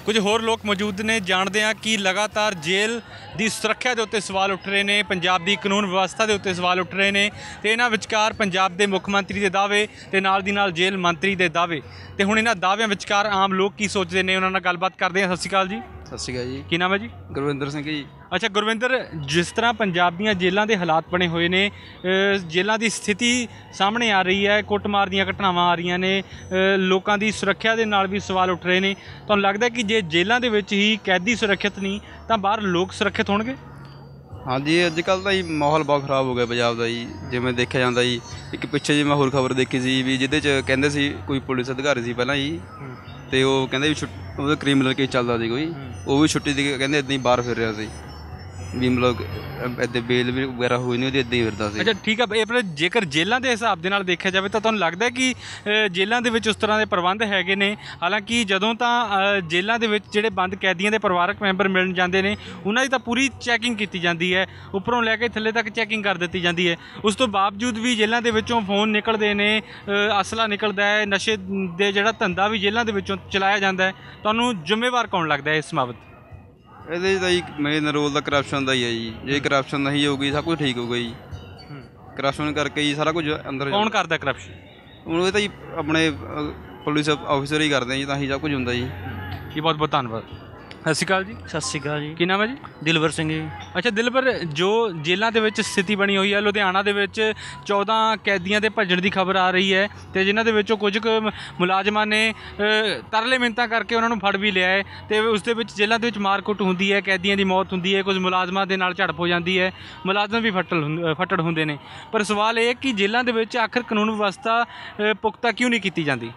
ਕੁਝ ਹੋਰ ਲੋਕ ਮੌਜੂਦ ਨੇ ਜਾਣਦੇ ਆ ਕਿ ਲਗਾਤਾਰ ਜੇਲ੍ਹ ਦੀ ਸੁਰੱਖਿਆ ਦੇ ਉੱਤੇ ਸਵਾਲ ਉੱਠ ਰਹੇ ਨੇ ਪੰਜਾਬ ਦੀ ਕਾਨੂੰਨ ਵਿਵਸਥਾ ਦੇ ਉੱਤੇ ਸਵਾਲ ਉੱਠ ਰਹੇ ਨੇ ਤੇ ਇਹਨਾਂ ਵਿਚਕਾਰ ਪੰਜਾਬ ਦੇ ਮੁੱਖ ਮੰਤਰੀ ਦੇ ਦਾਅਵੇ ਤੇ ਨਾਲ ਦੀ ਨਾਲ ਜੇਲ੍ਹ ਮੰਤਰੀ ਦੇ ਦਾਅਵੇ ਤੇ ਹੁਣ ਇਹਨਾਂ ਦਾਅਵਿਆਂ ਵਿਚਕਾਰ ਆਮ ਲੋਕ ਕੀ ਸੋਚਦੇ ਨੇ ਉਹਨਾਂ ਨਾਲ ਗੱਲਬਾਤ ਕਰਦੇ ਆ ਸਤਿ ਸ਼੍ਰੀ ਅਕਾਲ ਜੀ ਸਤਿ ਸ਼੍ਰੀ ਅਕਾਲ ਜੀ ਕੀ ਨਾਮ ਹੈ ਜੀ ਗੁਰਵਿੰਦਰ ਸਿੰਘ ਜੀ ਅੱਛਾ ਗੁਰਵਿੰਦਰ ਜਿਸ ਤਰ੍ਹਾਂ ਪੰਜਾਬ ਦੀਆਂ ਜੇਲ੍ਹਾਂ ਦੇ ਹਾਲਾਤ ਬਣੇ ਹੋਏ ਨੇ ਜੇਲ੍ਹਾਂ ਦੀ ਸਥਿਤੀ ਸਾਹਮਣੇ ਆ ਰਹੀ ਹੈ ਕੁੱਟਮਾਰ ਦੀਆਂ ਘਟਨਾਵਾਂ ਆ ਰਹੀਆਂ ਨੇ ਲੋਕਾਂ ਦੀ ਸੁਰੱਖਿਆ ਦੇ ਨਾਲ ਵੀ ਸਵਾਲ ਉੱਠ ਰਹੇ ਨੇ ਤੁਹਾਨੂੰ ਲੱਗਦਾ ਕਿ ਜੇ ਜੇਲ੍ਹਾਂ ਦੇ ਵਿੱਚ ਹੀ ਕੈਦੀ ਸੁਰੱਖਿਅਤ ਨਹੀਂ ਤਾਂ ਬਾਹਰ ਲੋਕ ਸੁਰੱਖਿਅਤ ਹੋਣਗੇ ਹਾਂਜੀ ਅੱਜ ਕੱਲ ਤਾਂ ਹੀ ਮਾਹੌਲ ਬਹੁਤ ਖਰਾਬ ਹੋ ਗਿਆ ਪੰਜਾਬ ਦਾ ਜੀ ਜਿਵੇਂ ਦੇਖਿਆ ਜਾਂਦਾ ਜੀ ਇੱਕ ਪਿੱਛੇ ਜੇ ਮੈਂ ਹੋਰ ਖਬਰ ਦੇਖੀ ਸੀ ਵੀ ਜਿਹਦੇ 'ਚ ਕਹਿੰਦੇ ਸੀ ਕੋਈ ਪੁਲਿਸ ਅਧਿਕਾਰੀ ਸੀ ਪਹਿਲਾਂ ਜੀ ਤੇ ਉਹ ਕਹਿੰਦੇ ਵੀ ਉਹ ਕ੍ਰਿਮੀਨਲ ਕੇਸ ਚੱਲਦਾ ਸੀ ਕੋਈ ਉਹ ਵੀ ਛੁੱਟੀ ਦੀ ਕਹਿੰਦੇ ਇਦਾਂ ਹੀ ਬਾਹਰ ਫਿਰ ਰਿਹਾ ਸੀ ਵੀ ਮਤਲਬ ਇੱਦਾਂ ਬੇਲ ਵੀ ਵਗੈਰਾ ਹੋਈ ਨਹੀਂ ਉਹਦੀ ਇੱਦਾਂ ਹੀ ਵਰਦਾ ਸੀ ਅੱਛਾ ਠੀਕ ਆ ਇਹ ਜੇਕਰ ਜੇਲ੍ਹਾਂ ਦੇ ਹਿਸਾਬ ਦੇ ਨਾਲ ਦੇਖਿਆ ਜਾਵੇ ਤਾਂ ਤੁਹਾਨੂੰ ਲੱਗਦਾ ਹੈ ਕਿ ਜੇਲ੍ਹਾਂ ਦੇ ਵਿੱਚ ਉਸ ਤਰ੍ਹਾਂ ਦੇ ਪ੍ਰਬੰਧ ਹੈਗੇ ਨੇ ਹਾਲਾਂਕਿ ਜਦੋਂ ਤਾਂ ਜੇਲ੍ਹਾਂ ਦੇ ਵਿੱਚ ਜਿਹੜੇ ਬੰਦ ਕੈਦੀਆਂ ਦੇ ਪਰਿਵਾਰਕ ਮੈਂਬਰ ਮਿਲਣ ਜਾਂਦੇ ਨੇ ਉਹਨਾਂ ਦੀ ਤਾਂ ਪੂਰੀ ਚੈਕਿੰਗ ਕੀਤੀ ਜਾਂਦੀ ਹੈ ਉੱਪਰੋਂ ਲੈ ਕੇ ਥੱਲੇ ਤੱਕ ਚੈਕਿੰਗ ਕਰ ਦਿੱਤੀ ਜਾਂਦੀ ਹੈ ਉਸ ਤੋਂ ਬਾਵਜੂਦ ਵੀ ਜੇਲ੍ਹਾਂ ਦੇ ਵਿੱਚੋਂ ਫੋਨ ਨਿਕਲਦੇ ਨੇ ਅਸਲਾ ਨਿਕਲਦਾ ਹੈ ਨਸ਼ੇ ਦੇ ਜਿਹੜਾ ਧੰਦਾ ਵੀ ਜੇਲ੍ਹਾਂ ਦੇ ਵਿੱਚੋਂ ਚਲਾਇਆ ਜਾਂਦਾ ਹੈ ਤੁਹਾਨੂੰ ਜ਼ਿੰਮੇਵਾਰ ਕੌਣ ਲੱਗਦਾ ਹੈ ਇਸ ਮਾਮਲੇ ਇਹਦੇ ਤਾਂ ਹੀ ਮੇਨ ਰੋਲ ਦਾ ਕਰਪਸ਼ਨ ਦਾ ਹੀ ਹੈ ਜੀ ਜੇ ਕਰਪਸ਼ਨ ਨਹੀਂ ਹੋਊਗੀ ਸਭ ਕੁਝ ਠੀਕ ਹੋਊਗਾ ਜੀ ਕਰਪਸ਼ਨ ਕਰਕੇ ਜੀ ਸਾਰਾ ਕੁਝ ਅੰਦਰ ਕੌਣ ਕਰਦਾ ਕਰਪਸ਼ਨ ਹੁਣ ਇਹ ਤਾਂ ਜੀ ਆਪਣੇ ਪੁਲਿਸ ਆਫੀਸਰ ਹੀ ਕਰਦੇ ਆ ਜੀ ਤਾਂ ਹੀ ਸਭ ਕੁਝ ਹੁੰਦਾ ਜੀ ਜੀ ਬਹੁਤ ਬਹੁਤ ਧੰਨਵਾਦ ਸਤਿ ਸ਼੍ਰੀ ਅਕਾਲ ਜੀ ਸਤਿ ਸ਼੍ਰੀ ਅਕਾਲ ਜੀ ਕੀ ਨਾਮ ਹੈ ਜੀ ਦਿਲਵਰ ਸਿੰਘ ਜੀ ਅੱਛਾ ਦਿਲਵਰ ਜੋ ਜੇਲ੍ਹਾਂ ਦੇ ਵਿੱਚ ਸਥਿਤੀ ਬਣੀ ਹੋਈ ਹੈ ਲੁਧਿਆਣਾ ਦੇ ਵਿੱਚ 14 ਕੈਦੀਆਂ ਦੇ ਭੱਜਣ ਦੀ ਖਬਰ ਆ ਰਹੀ ਹੈ ਤੇ ਜਿਨ੍ਹਾਂ ਦੇ ਵਿੱਚੋਂ ਕੁਝ ਕੁ ਮੁਲਾਜ਼ਮਾਂ ਨੇ ਤਰਲੇ ਮਿੰਤਾ ਕਰਕੇ ਉਹਨਾਂ ਨੂੰ ਫੜ ਵੀ ਲਿਆ ਹੈ ਤੇ ਉਸ ਦੇ ਵਿੱਚ ਜੇਲ੍ਹਾਂ ਦੇ ਵਿੱਚ ਮਾਰਕੁੱਟ ਹੁੰਦੀ ਹੈ ਕੈਦੀਆਂ ਦੀ ਮੌਤ ਹੁੰਦੀ ਹੈ ਕੁਝ ਮੁਲਾਜ਼ਮਾਂ ਦੇ ਨਾਲ ਝੜਪ ਹੋ ਜਾਂਦੀ ਹੈ ਮੁਲਾਜ਼ਮ ਵੀ ਫੱਟਲ ਫੱਟੜ ਹੁੰਦੇ ਨੇ ਪਰ ਸਵਾਲ ਇਹ ਕਿ ਜੇਲ੍ਹਾਂ ਦੇ ਵਿੱਚ ਆਖਰ ਕਾਨੂੰਨ ਵਿਵਸਥਾ ਪੁਖਤਾ ਕਿਉਂ ਨਹੀਂ ਕੀਤੀ ਜਾਂਦੀ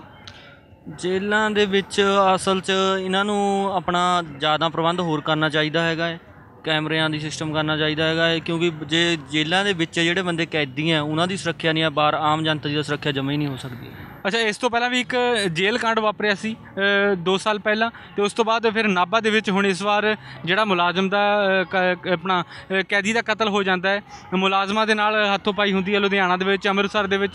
ਜੇਲ੍ਹਾਂ ਦੇ ਵਿੱਚ ਅਸਲ 'ਚ ਇਹਨਾਂ ਨੂੰ ਆਪਣਾ ਜ਼ਿਆਦਾ ਪ੍ਰਬੰਧ ਹੋਰ ਕਰਨਾ ਚਾਹੀਦਾ ਹੈਗਾ ਹੈ ਕੈਮਰਿਆਂ ਦੀ ਸਿਸਟਮ ਕਰਨਾ ਚਾਹੀਦਾ ਹੈਗਾ ਹੈ ਕਿਉਂਕਿ ਜੇ ਜੇਲ੍ਹਾਂ ਦੇ ਵਿੱਚ ਜਿਹੜੇ ਬੰਦੇ ਕੈਦੀ ਆ ਉਹਨਾਂ ਦੀ ਸੁਰੱਖਿਆ ਨਹੀਂ ਆ ਬਾਹਰ ਆਮ ਜਨਤਾ ਦੀ ਸੁਰੱਖਿਆ ਜਮਾ ਹੀ ਨਹੀਂ ਹੋ ਸਕਦੀ ਅੱਛਾ ਇਸ ਤੋਂ ਪਹਿਲਾਂ ਵੀ ਇੱਕ ਜੇਲ੍ਹ ਕਾਂਡ ਵਾਪਰਿਆ ਸੀ 2 ਸਾਲ ਪਹਿਲਾਂ ਤੇ ਉਸ ਤੋਂ ਬਾਅਦ ਫਿਰ ਨਾਬਾ ਦੇ ਵਿੱਚ ਹੁਣ ਇਸ ਵਾਰ ਜਿਹੜਾ ਮੁਲਾਜ਼ਮ ਦਾ ਆਪਣਾ ਕੈਦੀ ਦਾ ਕਤਲ ਹੋ ਜਾਂਦਾ ਹੈ ਮੁਲਾਜ਼ਮਾਂ ਦੇ ਨਾਲ ਹੱਥੋਂ ਪਾਈ ਹੁੰਦੀ ਹੈ ਲੁਧਿਆਣਾ ਦੇ ਵਿੱਚ ਅੰਮ੍ਰਿਤਸਰ ਦੇ ਵਿੱਚ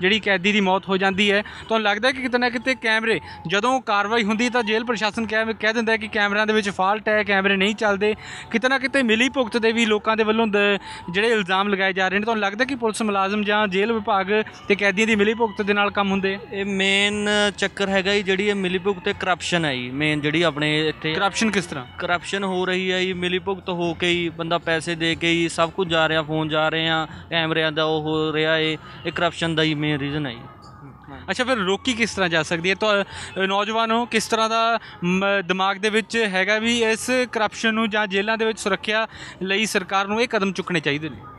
ਜਿਹੜੀ ਕੈਦੀ ਦੀ ਮੌਤ ਹੋ ਜਾਂਦੀ ਹੈ ਤੁਹਾਨੂੰ ਲੱਗਦਾ ਕਿ ਕਿਤੇ ਨਾ ਕਿਤੇ ਕੈਮਰੇ ਜਦੋਂ ਕਾਰਵਾਈ ਹੁੰਦੀ ਤਾਂ ਜੇਲ੍ਹ ਪ੍ਰਸ਼ਾਸਨ ਕਹਿ ਦਿੰਦਾ ਹੈ ਕਿ ਕੈਮਰਿਆਂ ਦੇ ਵਿੱਚ ਫਾਲਟ ਹੈ ਕੈਮਰੇ ਨਹੀਂ ਚੱਲਦੇ ਕਿਤੇ ਨਾ ਕਿਤੇ ਮਿਲੀ ਭੁਗਤ ਦੇ ਵੀ ਲੋਕਾਂ ਦੇ ਵੱਲੋਂ ਜਿਹੜੇ ਇਲਜ਼ਾਮ ਲਗਾਏ ਜਾ ਰਹੇ ਨੇ ਤੁਹਾਨੂੰ ਲੱਗਦਾ ਕਿ ਪੁਲਿਸ ਮੁਲਾਜ਼ਮ ਜਾਂ ਜੇਲ੍ਹ ਵਿਭਾਗ ਤੇ ਕੈਦੀਆਂ ਦੀ ਮਿਲੀ ਭੁਗਤ ਦੇ ਨਾਲ ਕੰਮ ਦੇ ਇਹ ਮੇਨ ਚੱਕਰ ਹੈਗਾ ਜੀ ਜਿਹੜੀ ਇਹ ਮਿਲੀਭੁਗਤ ਤੇ ਕਰਪਸ਼ਨ ਹੈ ਜੀ ਮੇਨ ਜਿਹੜੀ ਆਪਣੇ ਇੱਥੇ ਕਰਪਸ਼ਨ ਕਿਸ ਤਰ੍ਹਾਂ ਕਰਪਸ਼ਨ ਹੋ ਰਹੀ ਹੈ ਜੀ ਮਿਲੀਭੁਗਤ ਹੋ ਕੇ ਹੀ ਬੰਦਾ ਪੈਸੇ ਦੇ ਕੇ ਹੀ ਸਭ ਕੁਝ ਜਾ ਰਿਹਾ ਫੋਨ ਜਾ ਰਹੇ ਆ ਕੈਮਰਿਆਂ ਦਾ ਉਹ ਹੋ ਰਿਹਾ ਏ ਇਹ ਕਰਪਸ਼ਨ ਦਾ ਹੀ ਮੇਨ ਰੀਜ਼ਨ ਹੈ ਜੀ ਅੱਛਾ ਫਿਰ ਰੋਕੀ ਕਿਸ ਤਰ੍ਹਾਂ ਜਾ ਸਕਦੀ ਹੈ ਤਾਂ ਨੌਜਵਾਨੋ ਕਿਸ ਤਰ੍ਹਾਂ ਦਾ ਦਿਮਾਗ ਦੇ ਵਿੱਚ ਹੈਗਾ ਵੀ ਇਸ ਕਰਪਸ਼ਨ ਨੂੰ ਜਾਂ ਜੇਲ੍ਹਾਂ ਦੇ ਵਿੱਚ ਸੁਰੱਖਿਆ ਲਈ ਸਰਕਾਰ ਨੂੰ ਇਹ ਕਦਮ ਚੁੱਕਣੇ ਚਾਹੀਦੇ ਨੇ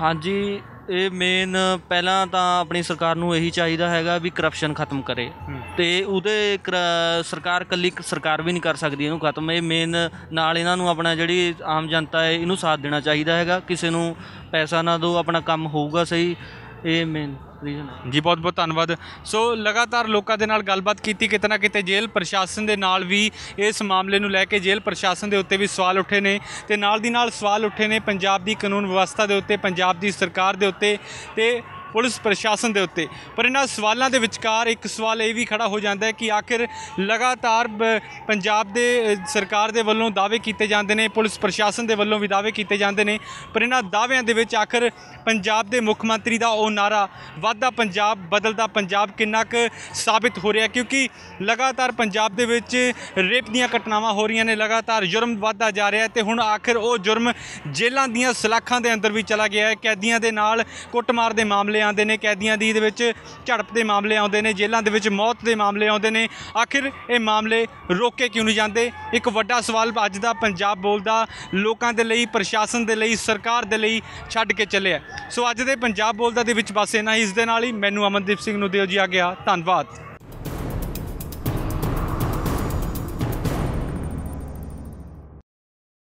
ਹਾਂਜੀ ਇਹ ਮੇਨ ਪਹਿਲਾਂ ਤਾਂ ਆਪਣੀ ਸਰਕਾਰ ਨੂੰ ਇਹੀ ਚਾਹੀਦਾ ਹੈਗਾ ਵੀ ਕਰਪਸ਼ਨ ਖਤਮ ਕਰੇ ਤੇ ਉਹਦੇ ਸਰਕਾਰ ਕੱਲੀ ਸਰਕਾਰ ਵੀ ਨਹੀਂ ਕਰ ਸਕਦੀ ਇਹਨੂੰ ਖਤਮ ਇਹ ਮੇਨ ਨਾਲ ਇਹਨਾਂ ਨੂੰ ਆਪਣਾ ਜਿਹੜੀ ਆਮ ਜਨਤਾ ਹੈ ਇਹਨੂੰ ਸਾਥ ਦੇਣਾ ਚਾਹੀਦਾ ਹੈਗਾ ਕਿਸੇ ਨੂੰ ਪੈਸਾ ਨਾ ਦਿਓ ਆਪਣਾ ਕੰਮ ਹੋਊਗਾ ਸਹੀ ਇਹ ਮੇਨ ਰੀਜ਼ਨ ਜੀ ਬਹੁਤ ਬਹੁਤ ਧੰਨਵਾਦ ਸੋ ਲਗਾਤਾਰ ਲੋਕਾਂ ਦੇ ਨਾਲ ਗੱਲਬਾਤ ਕੀਤੀ ਕਿਤਨਾ ਕਿਤੇ ਜੇਲ੍ਹ ਪ੍ਰਸ਼ਾਸਨ ਦੇ ਨਾਲ ਵੀ ਇਸ ਮਾਮਲੇ ਨੂੰ ਲੈ ਕੇ ਜੇਲ੍ਹ ਪ੍ਰਸ਼ਾਸਨ ਦੇ ਉੱਤੇ ਵੀ ਸਵਾਲ ਉੱਠੇ ਨੇ ਤੇ ਨਾਲ ਦੀ ਨਾਲ ਸਵਾਲ ਉੱਠੇ ਨੇ ਪੰਜਾਬ ਦੀ ਕਾਨੂੰਨ ਵਿਵਸਥਾ ਦੇ ਉੱਤੇ ਪੰਜਾਬ ਦੀ ਸਰਕਾਰ ਦੇ ਉੱਤੇ ਤੇ ਪੁਲਿਸ ਪ੍ਰਸ਼ਾਸਨ ਦੇ ਉੱਤੇ ਪਰ ਇਹਨਾਂ ਸਵਾਲਾਂ ਦੇ ਵਿਚਕਾਰ ਇੱਕ ਸਵਾਲ ਇਹ ਵੀ ਖੜਾ ਹੋ ਜਾਂਦਾ ਹੈ ਕਿ ਆਖਿਰ ਲਗਾਤਾਰ ਪੰਜਾਬ ਦੇ ਸਰਕਾਰ ਦੇ ਵੱਲੋਂ ਦਾਅਵੇ ਕੀਤੇ ਜਾਂਦੇ ਨੇ ਪੁਲਿਸ ਪ੍ਰਸ਼ਾਸਨ ਦੇ ਵੱਲੋਂ ਵੀ ਦਾਅਵੇ ਕੀਤੇ ਜਾਂਦੇ ਨੇ ਪਰ ਇਹਨਾਂ ਦਾਅਵਿਆਂ ਦੇ ਵਿੱਚ ਆਖਿਰ ਪੰਜਾਬ ਦੇ ਮੁੱਖ ਮੰਤਰੀ ਦਾ ਉਹ ਨਾਰਾ ਵਾਧਾ ਪੰਜਾਬ ਬਦਲਦਾ ਪੰਜਾਬ ਕਿੰਨਾ ਕੁ ਸਾਬਿਤ ਹੋ ਰਿਹਾ ਕਿਉਂਕਿ ਲਗਾਤਾਰ ਪੰਜਾਬ ਦੇ ਵਿੱਚ ਰੇਪ ਦੀਆਂ ਘਟਨਾਵਾਂ ਹੋ ਰਹੀਆਂ ਨੇ ਲਗਾਤਾਰ ਜੁਰਮ ਵਾਧਾ ਜਾ ਰਿਹਾ ਤੇ ਹੁਣ ਆਖਿਰ ਉਹ ਜੁਰਮ ਜੇਲ੍ਹਾਂ ਦੀਆਂ ਸਲਾਖਾਂ ਦੇ ਅੰਦਰ ਵੀ ਚਲਾ ਗਿਆ ਹੈ ਕੈਦੀਆਂ ਦੇ ਨਾਲ ਕੁੱਟਮਾਰ ਦੇ ਮਾਮਲੇ ਆਉਂਦੇ ਨੇ ਕੈਦੀਆਂ ਦੀ ਦੇ ਵਿੱਚ ਝੜਪ ਦੇ ਮਾਮਲੇ ਆਉਂਦੇ ਨੇ ਜੇਲ੍ਹਾਂ ਦੇ ਵਿੱਚ ਮੌਤ ਦੇ ਮਾਮਲੇ ਆਉਂਦੇ ਨੇ ਆਖਿਰ ਇਹ ਮਾਮਲੇ ਰੋਕੇ ਕਿਉਂ ਨਹੀਂ ਜਾਂਦੇ ਇੱਕ ਵੱਡਾ ਸਵਾਲ ਅੱਜ ਦਾ ਪੰਜਾਬ ਬੋਲਦਾ ਲੋਕਾਂ ਦੇ ਲਈ ਪ੍ਰਸ਼ਾਸਨ ਦੇ ਲਈ ਸਰਕਾਰ ਦੇ ਲਈ ਛੱਡ ਕੇ ਚੱਲਿਆ ਸੋ ਅੱਜ ਦੇ ਪੰਜਾਬ ਬੋਲਦਾ ਦੇ ਵਿੱਚ ਬਸ ਇਹਨਾਂ ਹੀ ਇਸ ਦੇ ਨਾਲ ਹੀ ਮੈਨੂੰ ਅਮਨਦੀਪ ਸਿੰਘ ਨੂੰ ਦਿਓ ਜੀ ਆ ਗਿਆ ਧੰਨਵਾਦ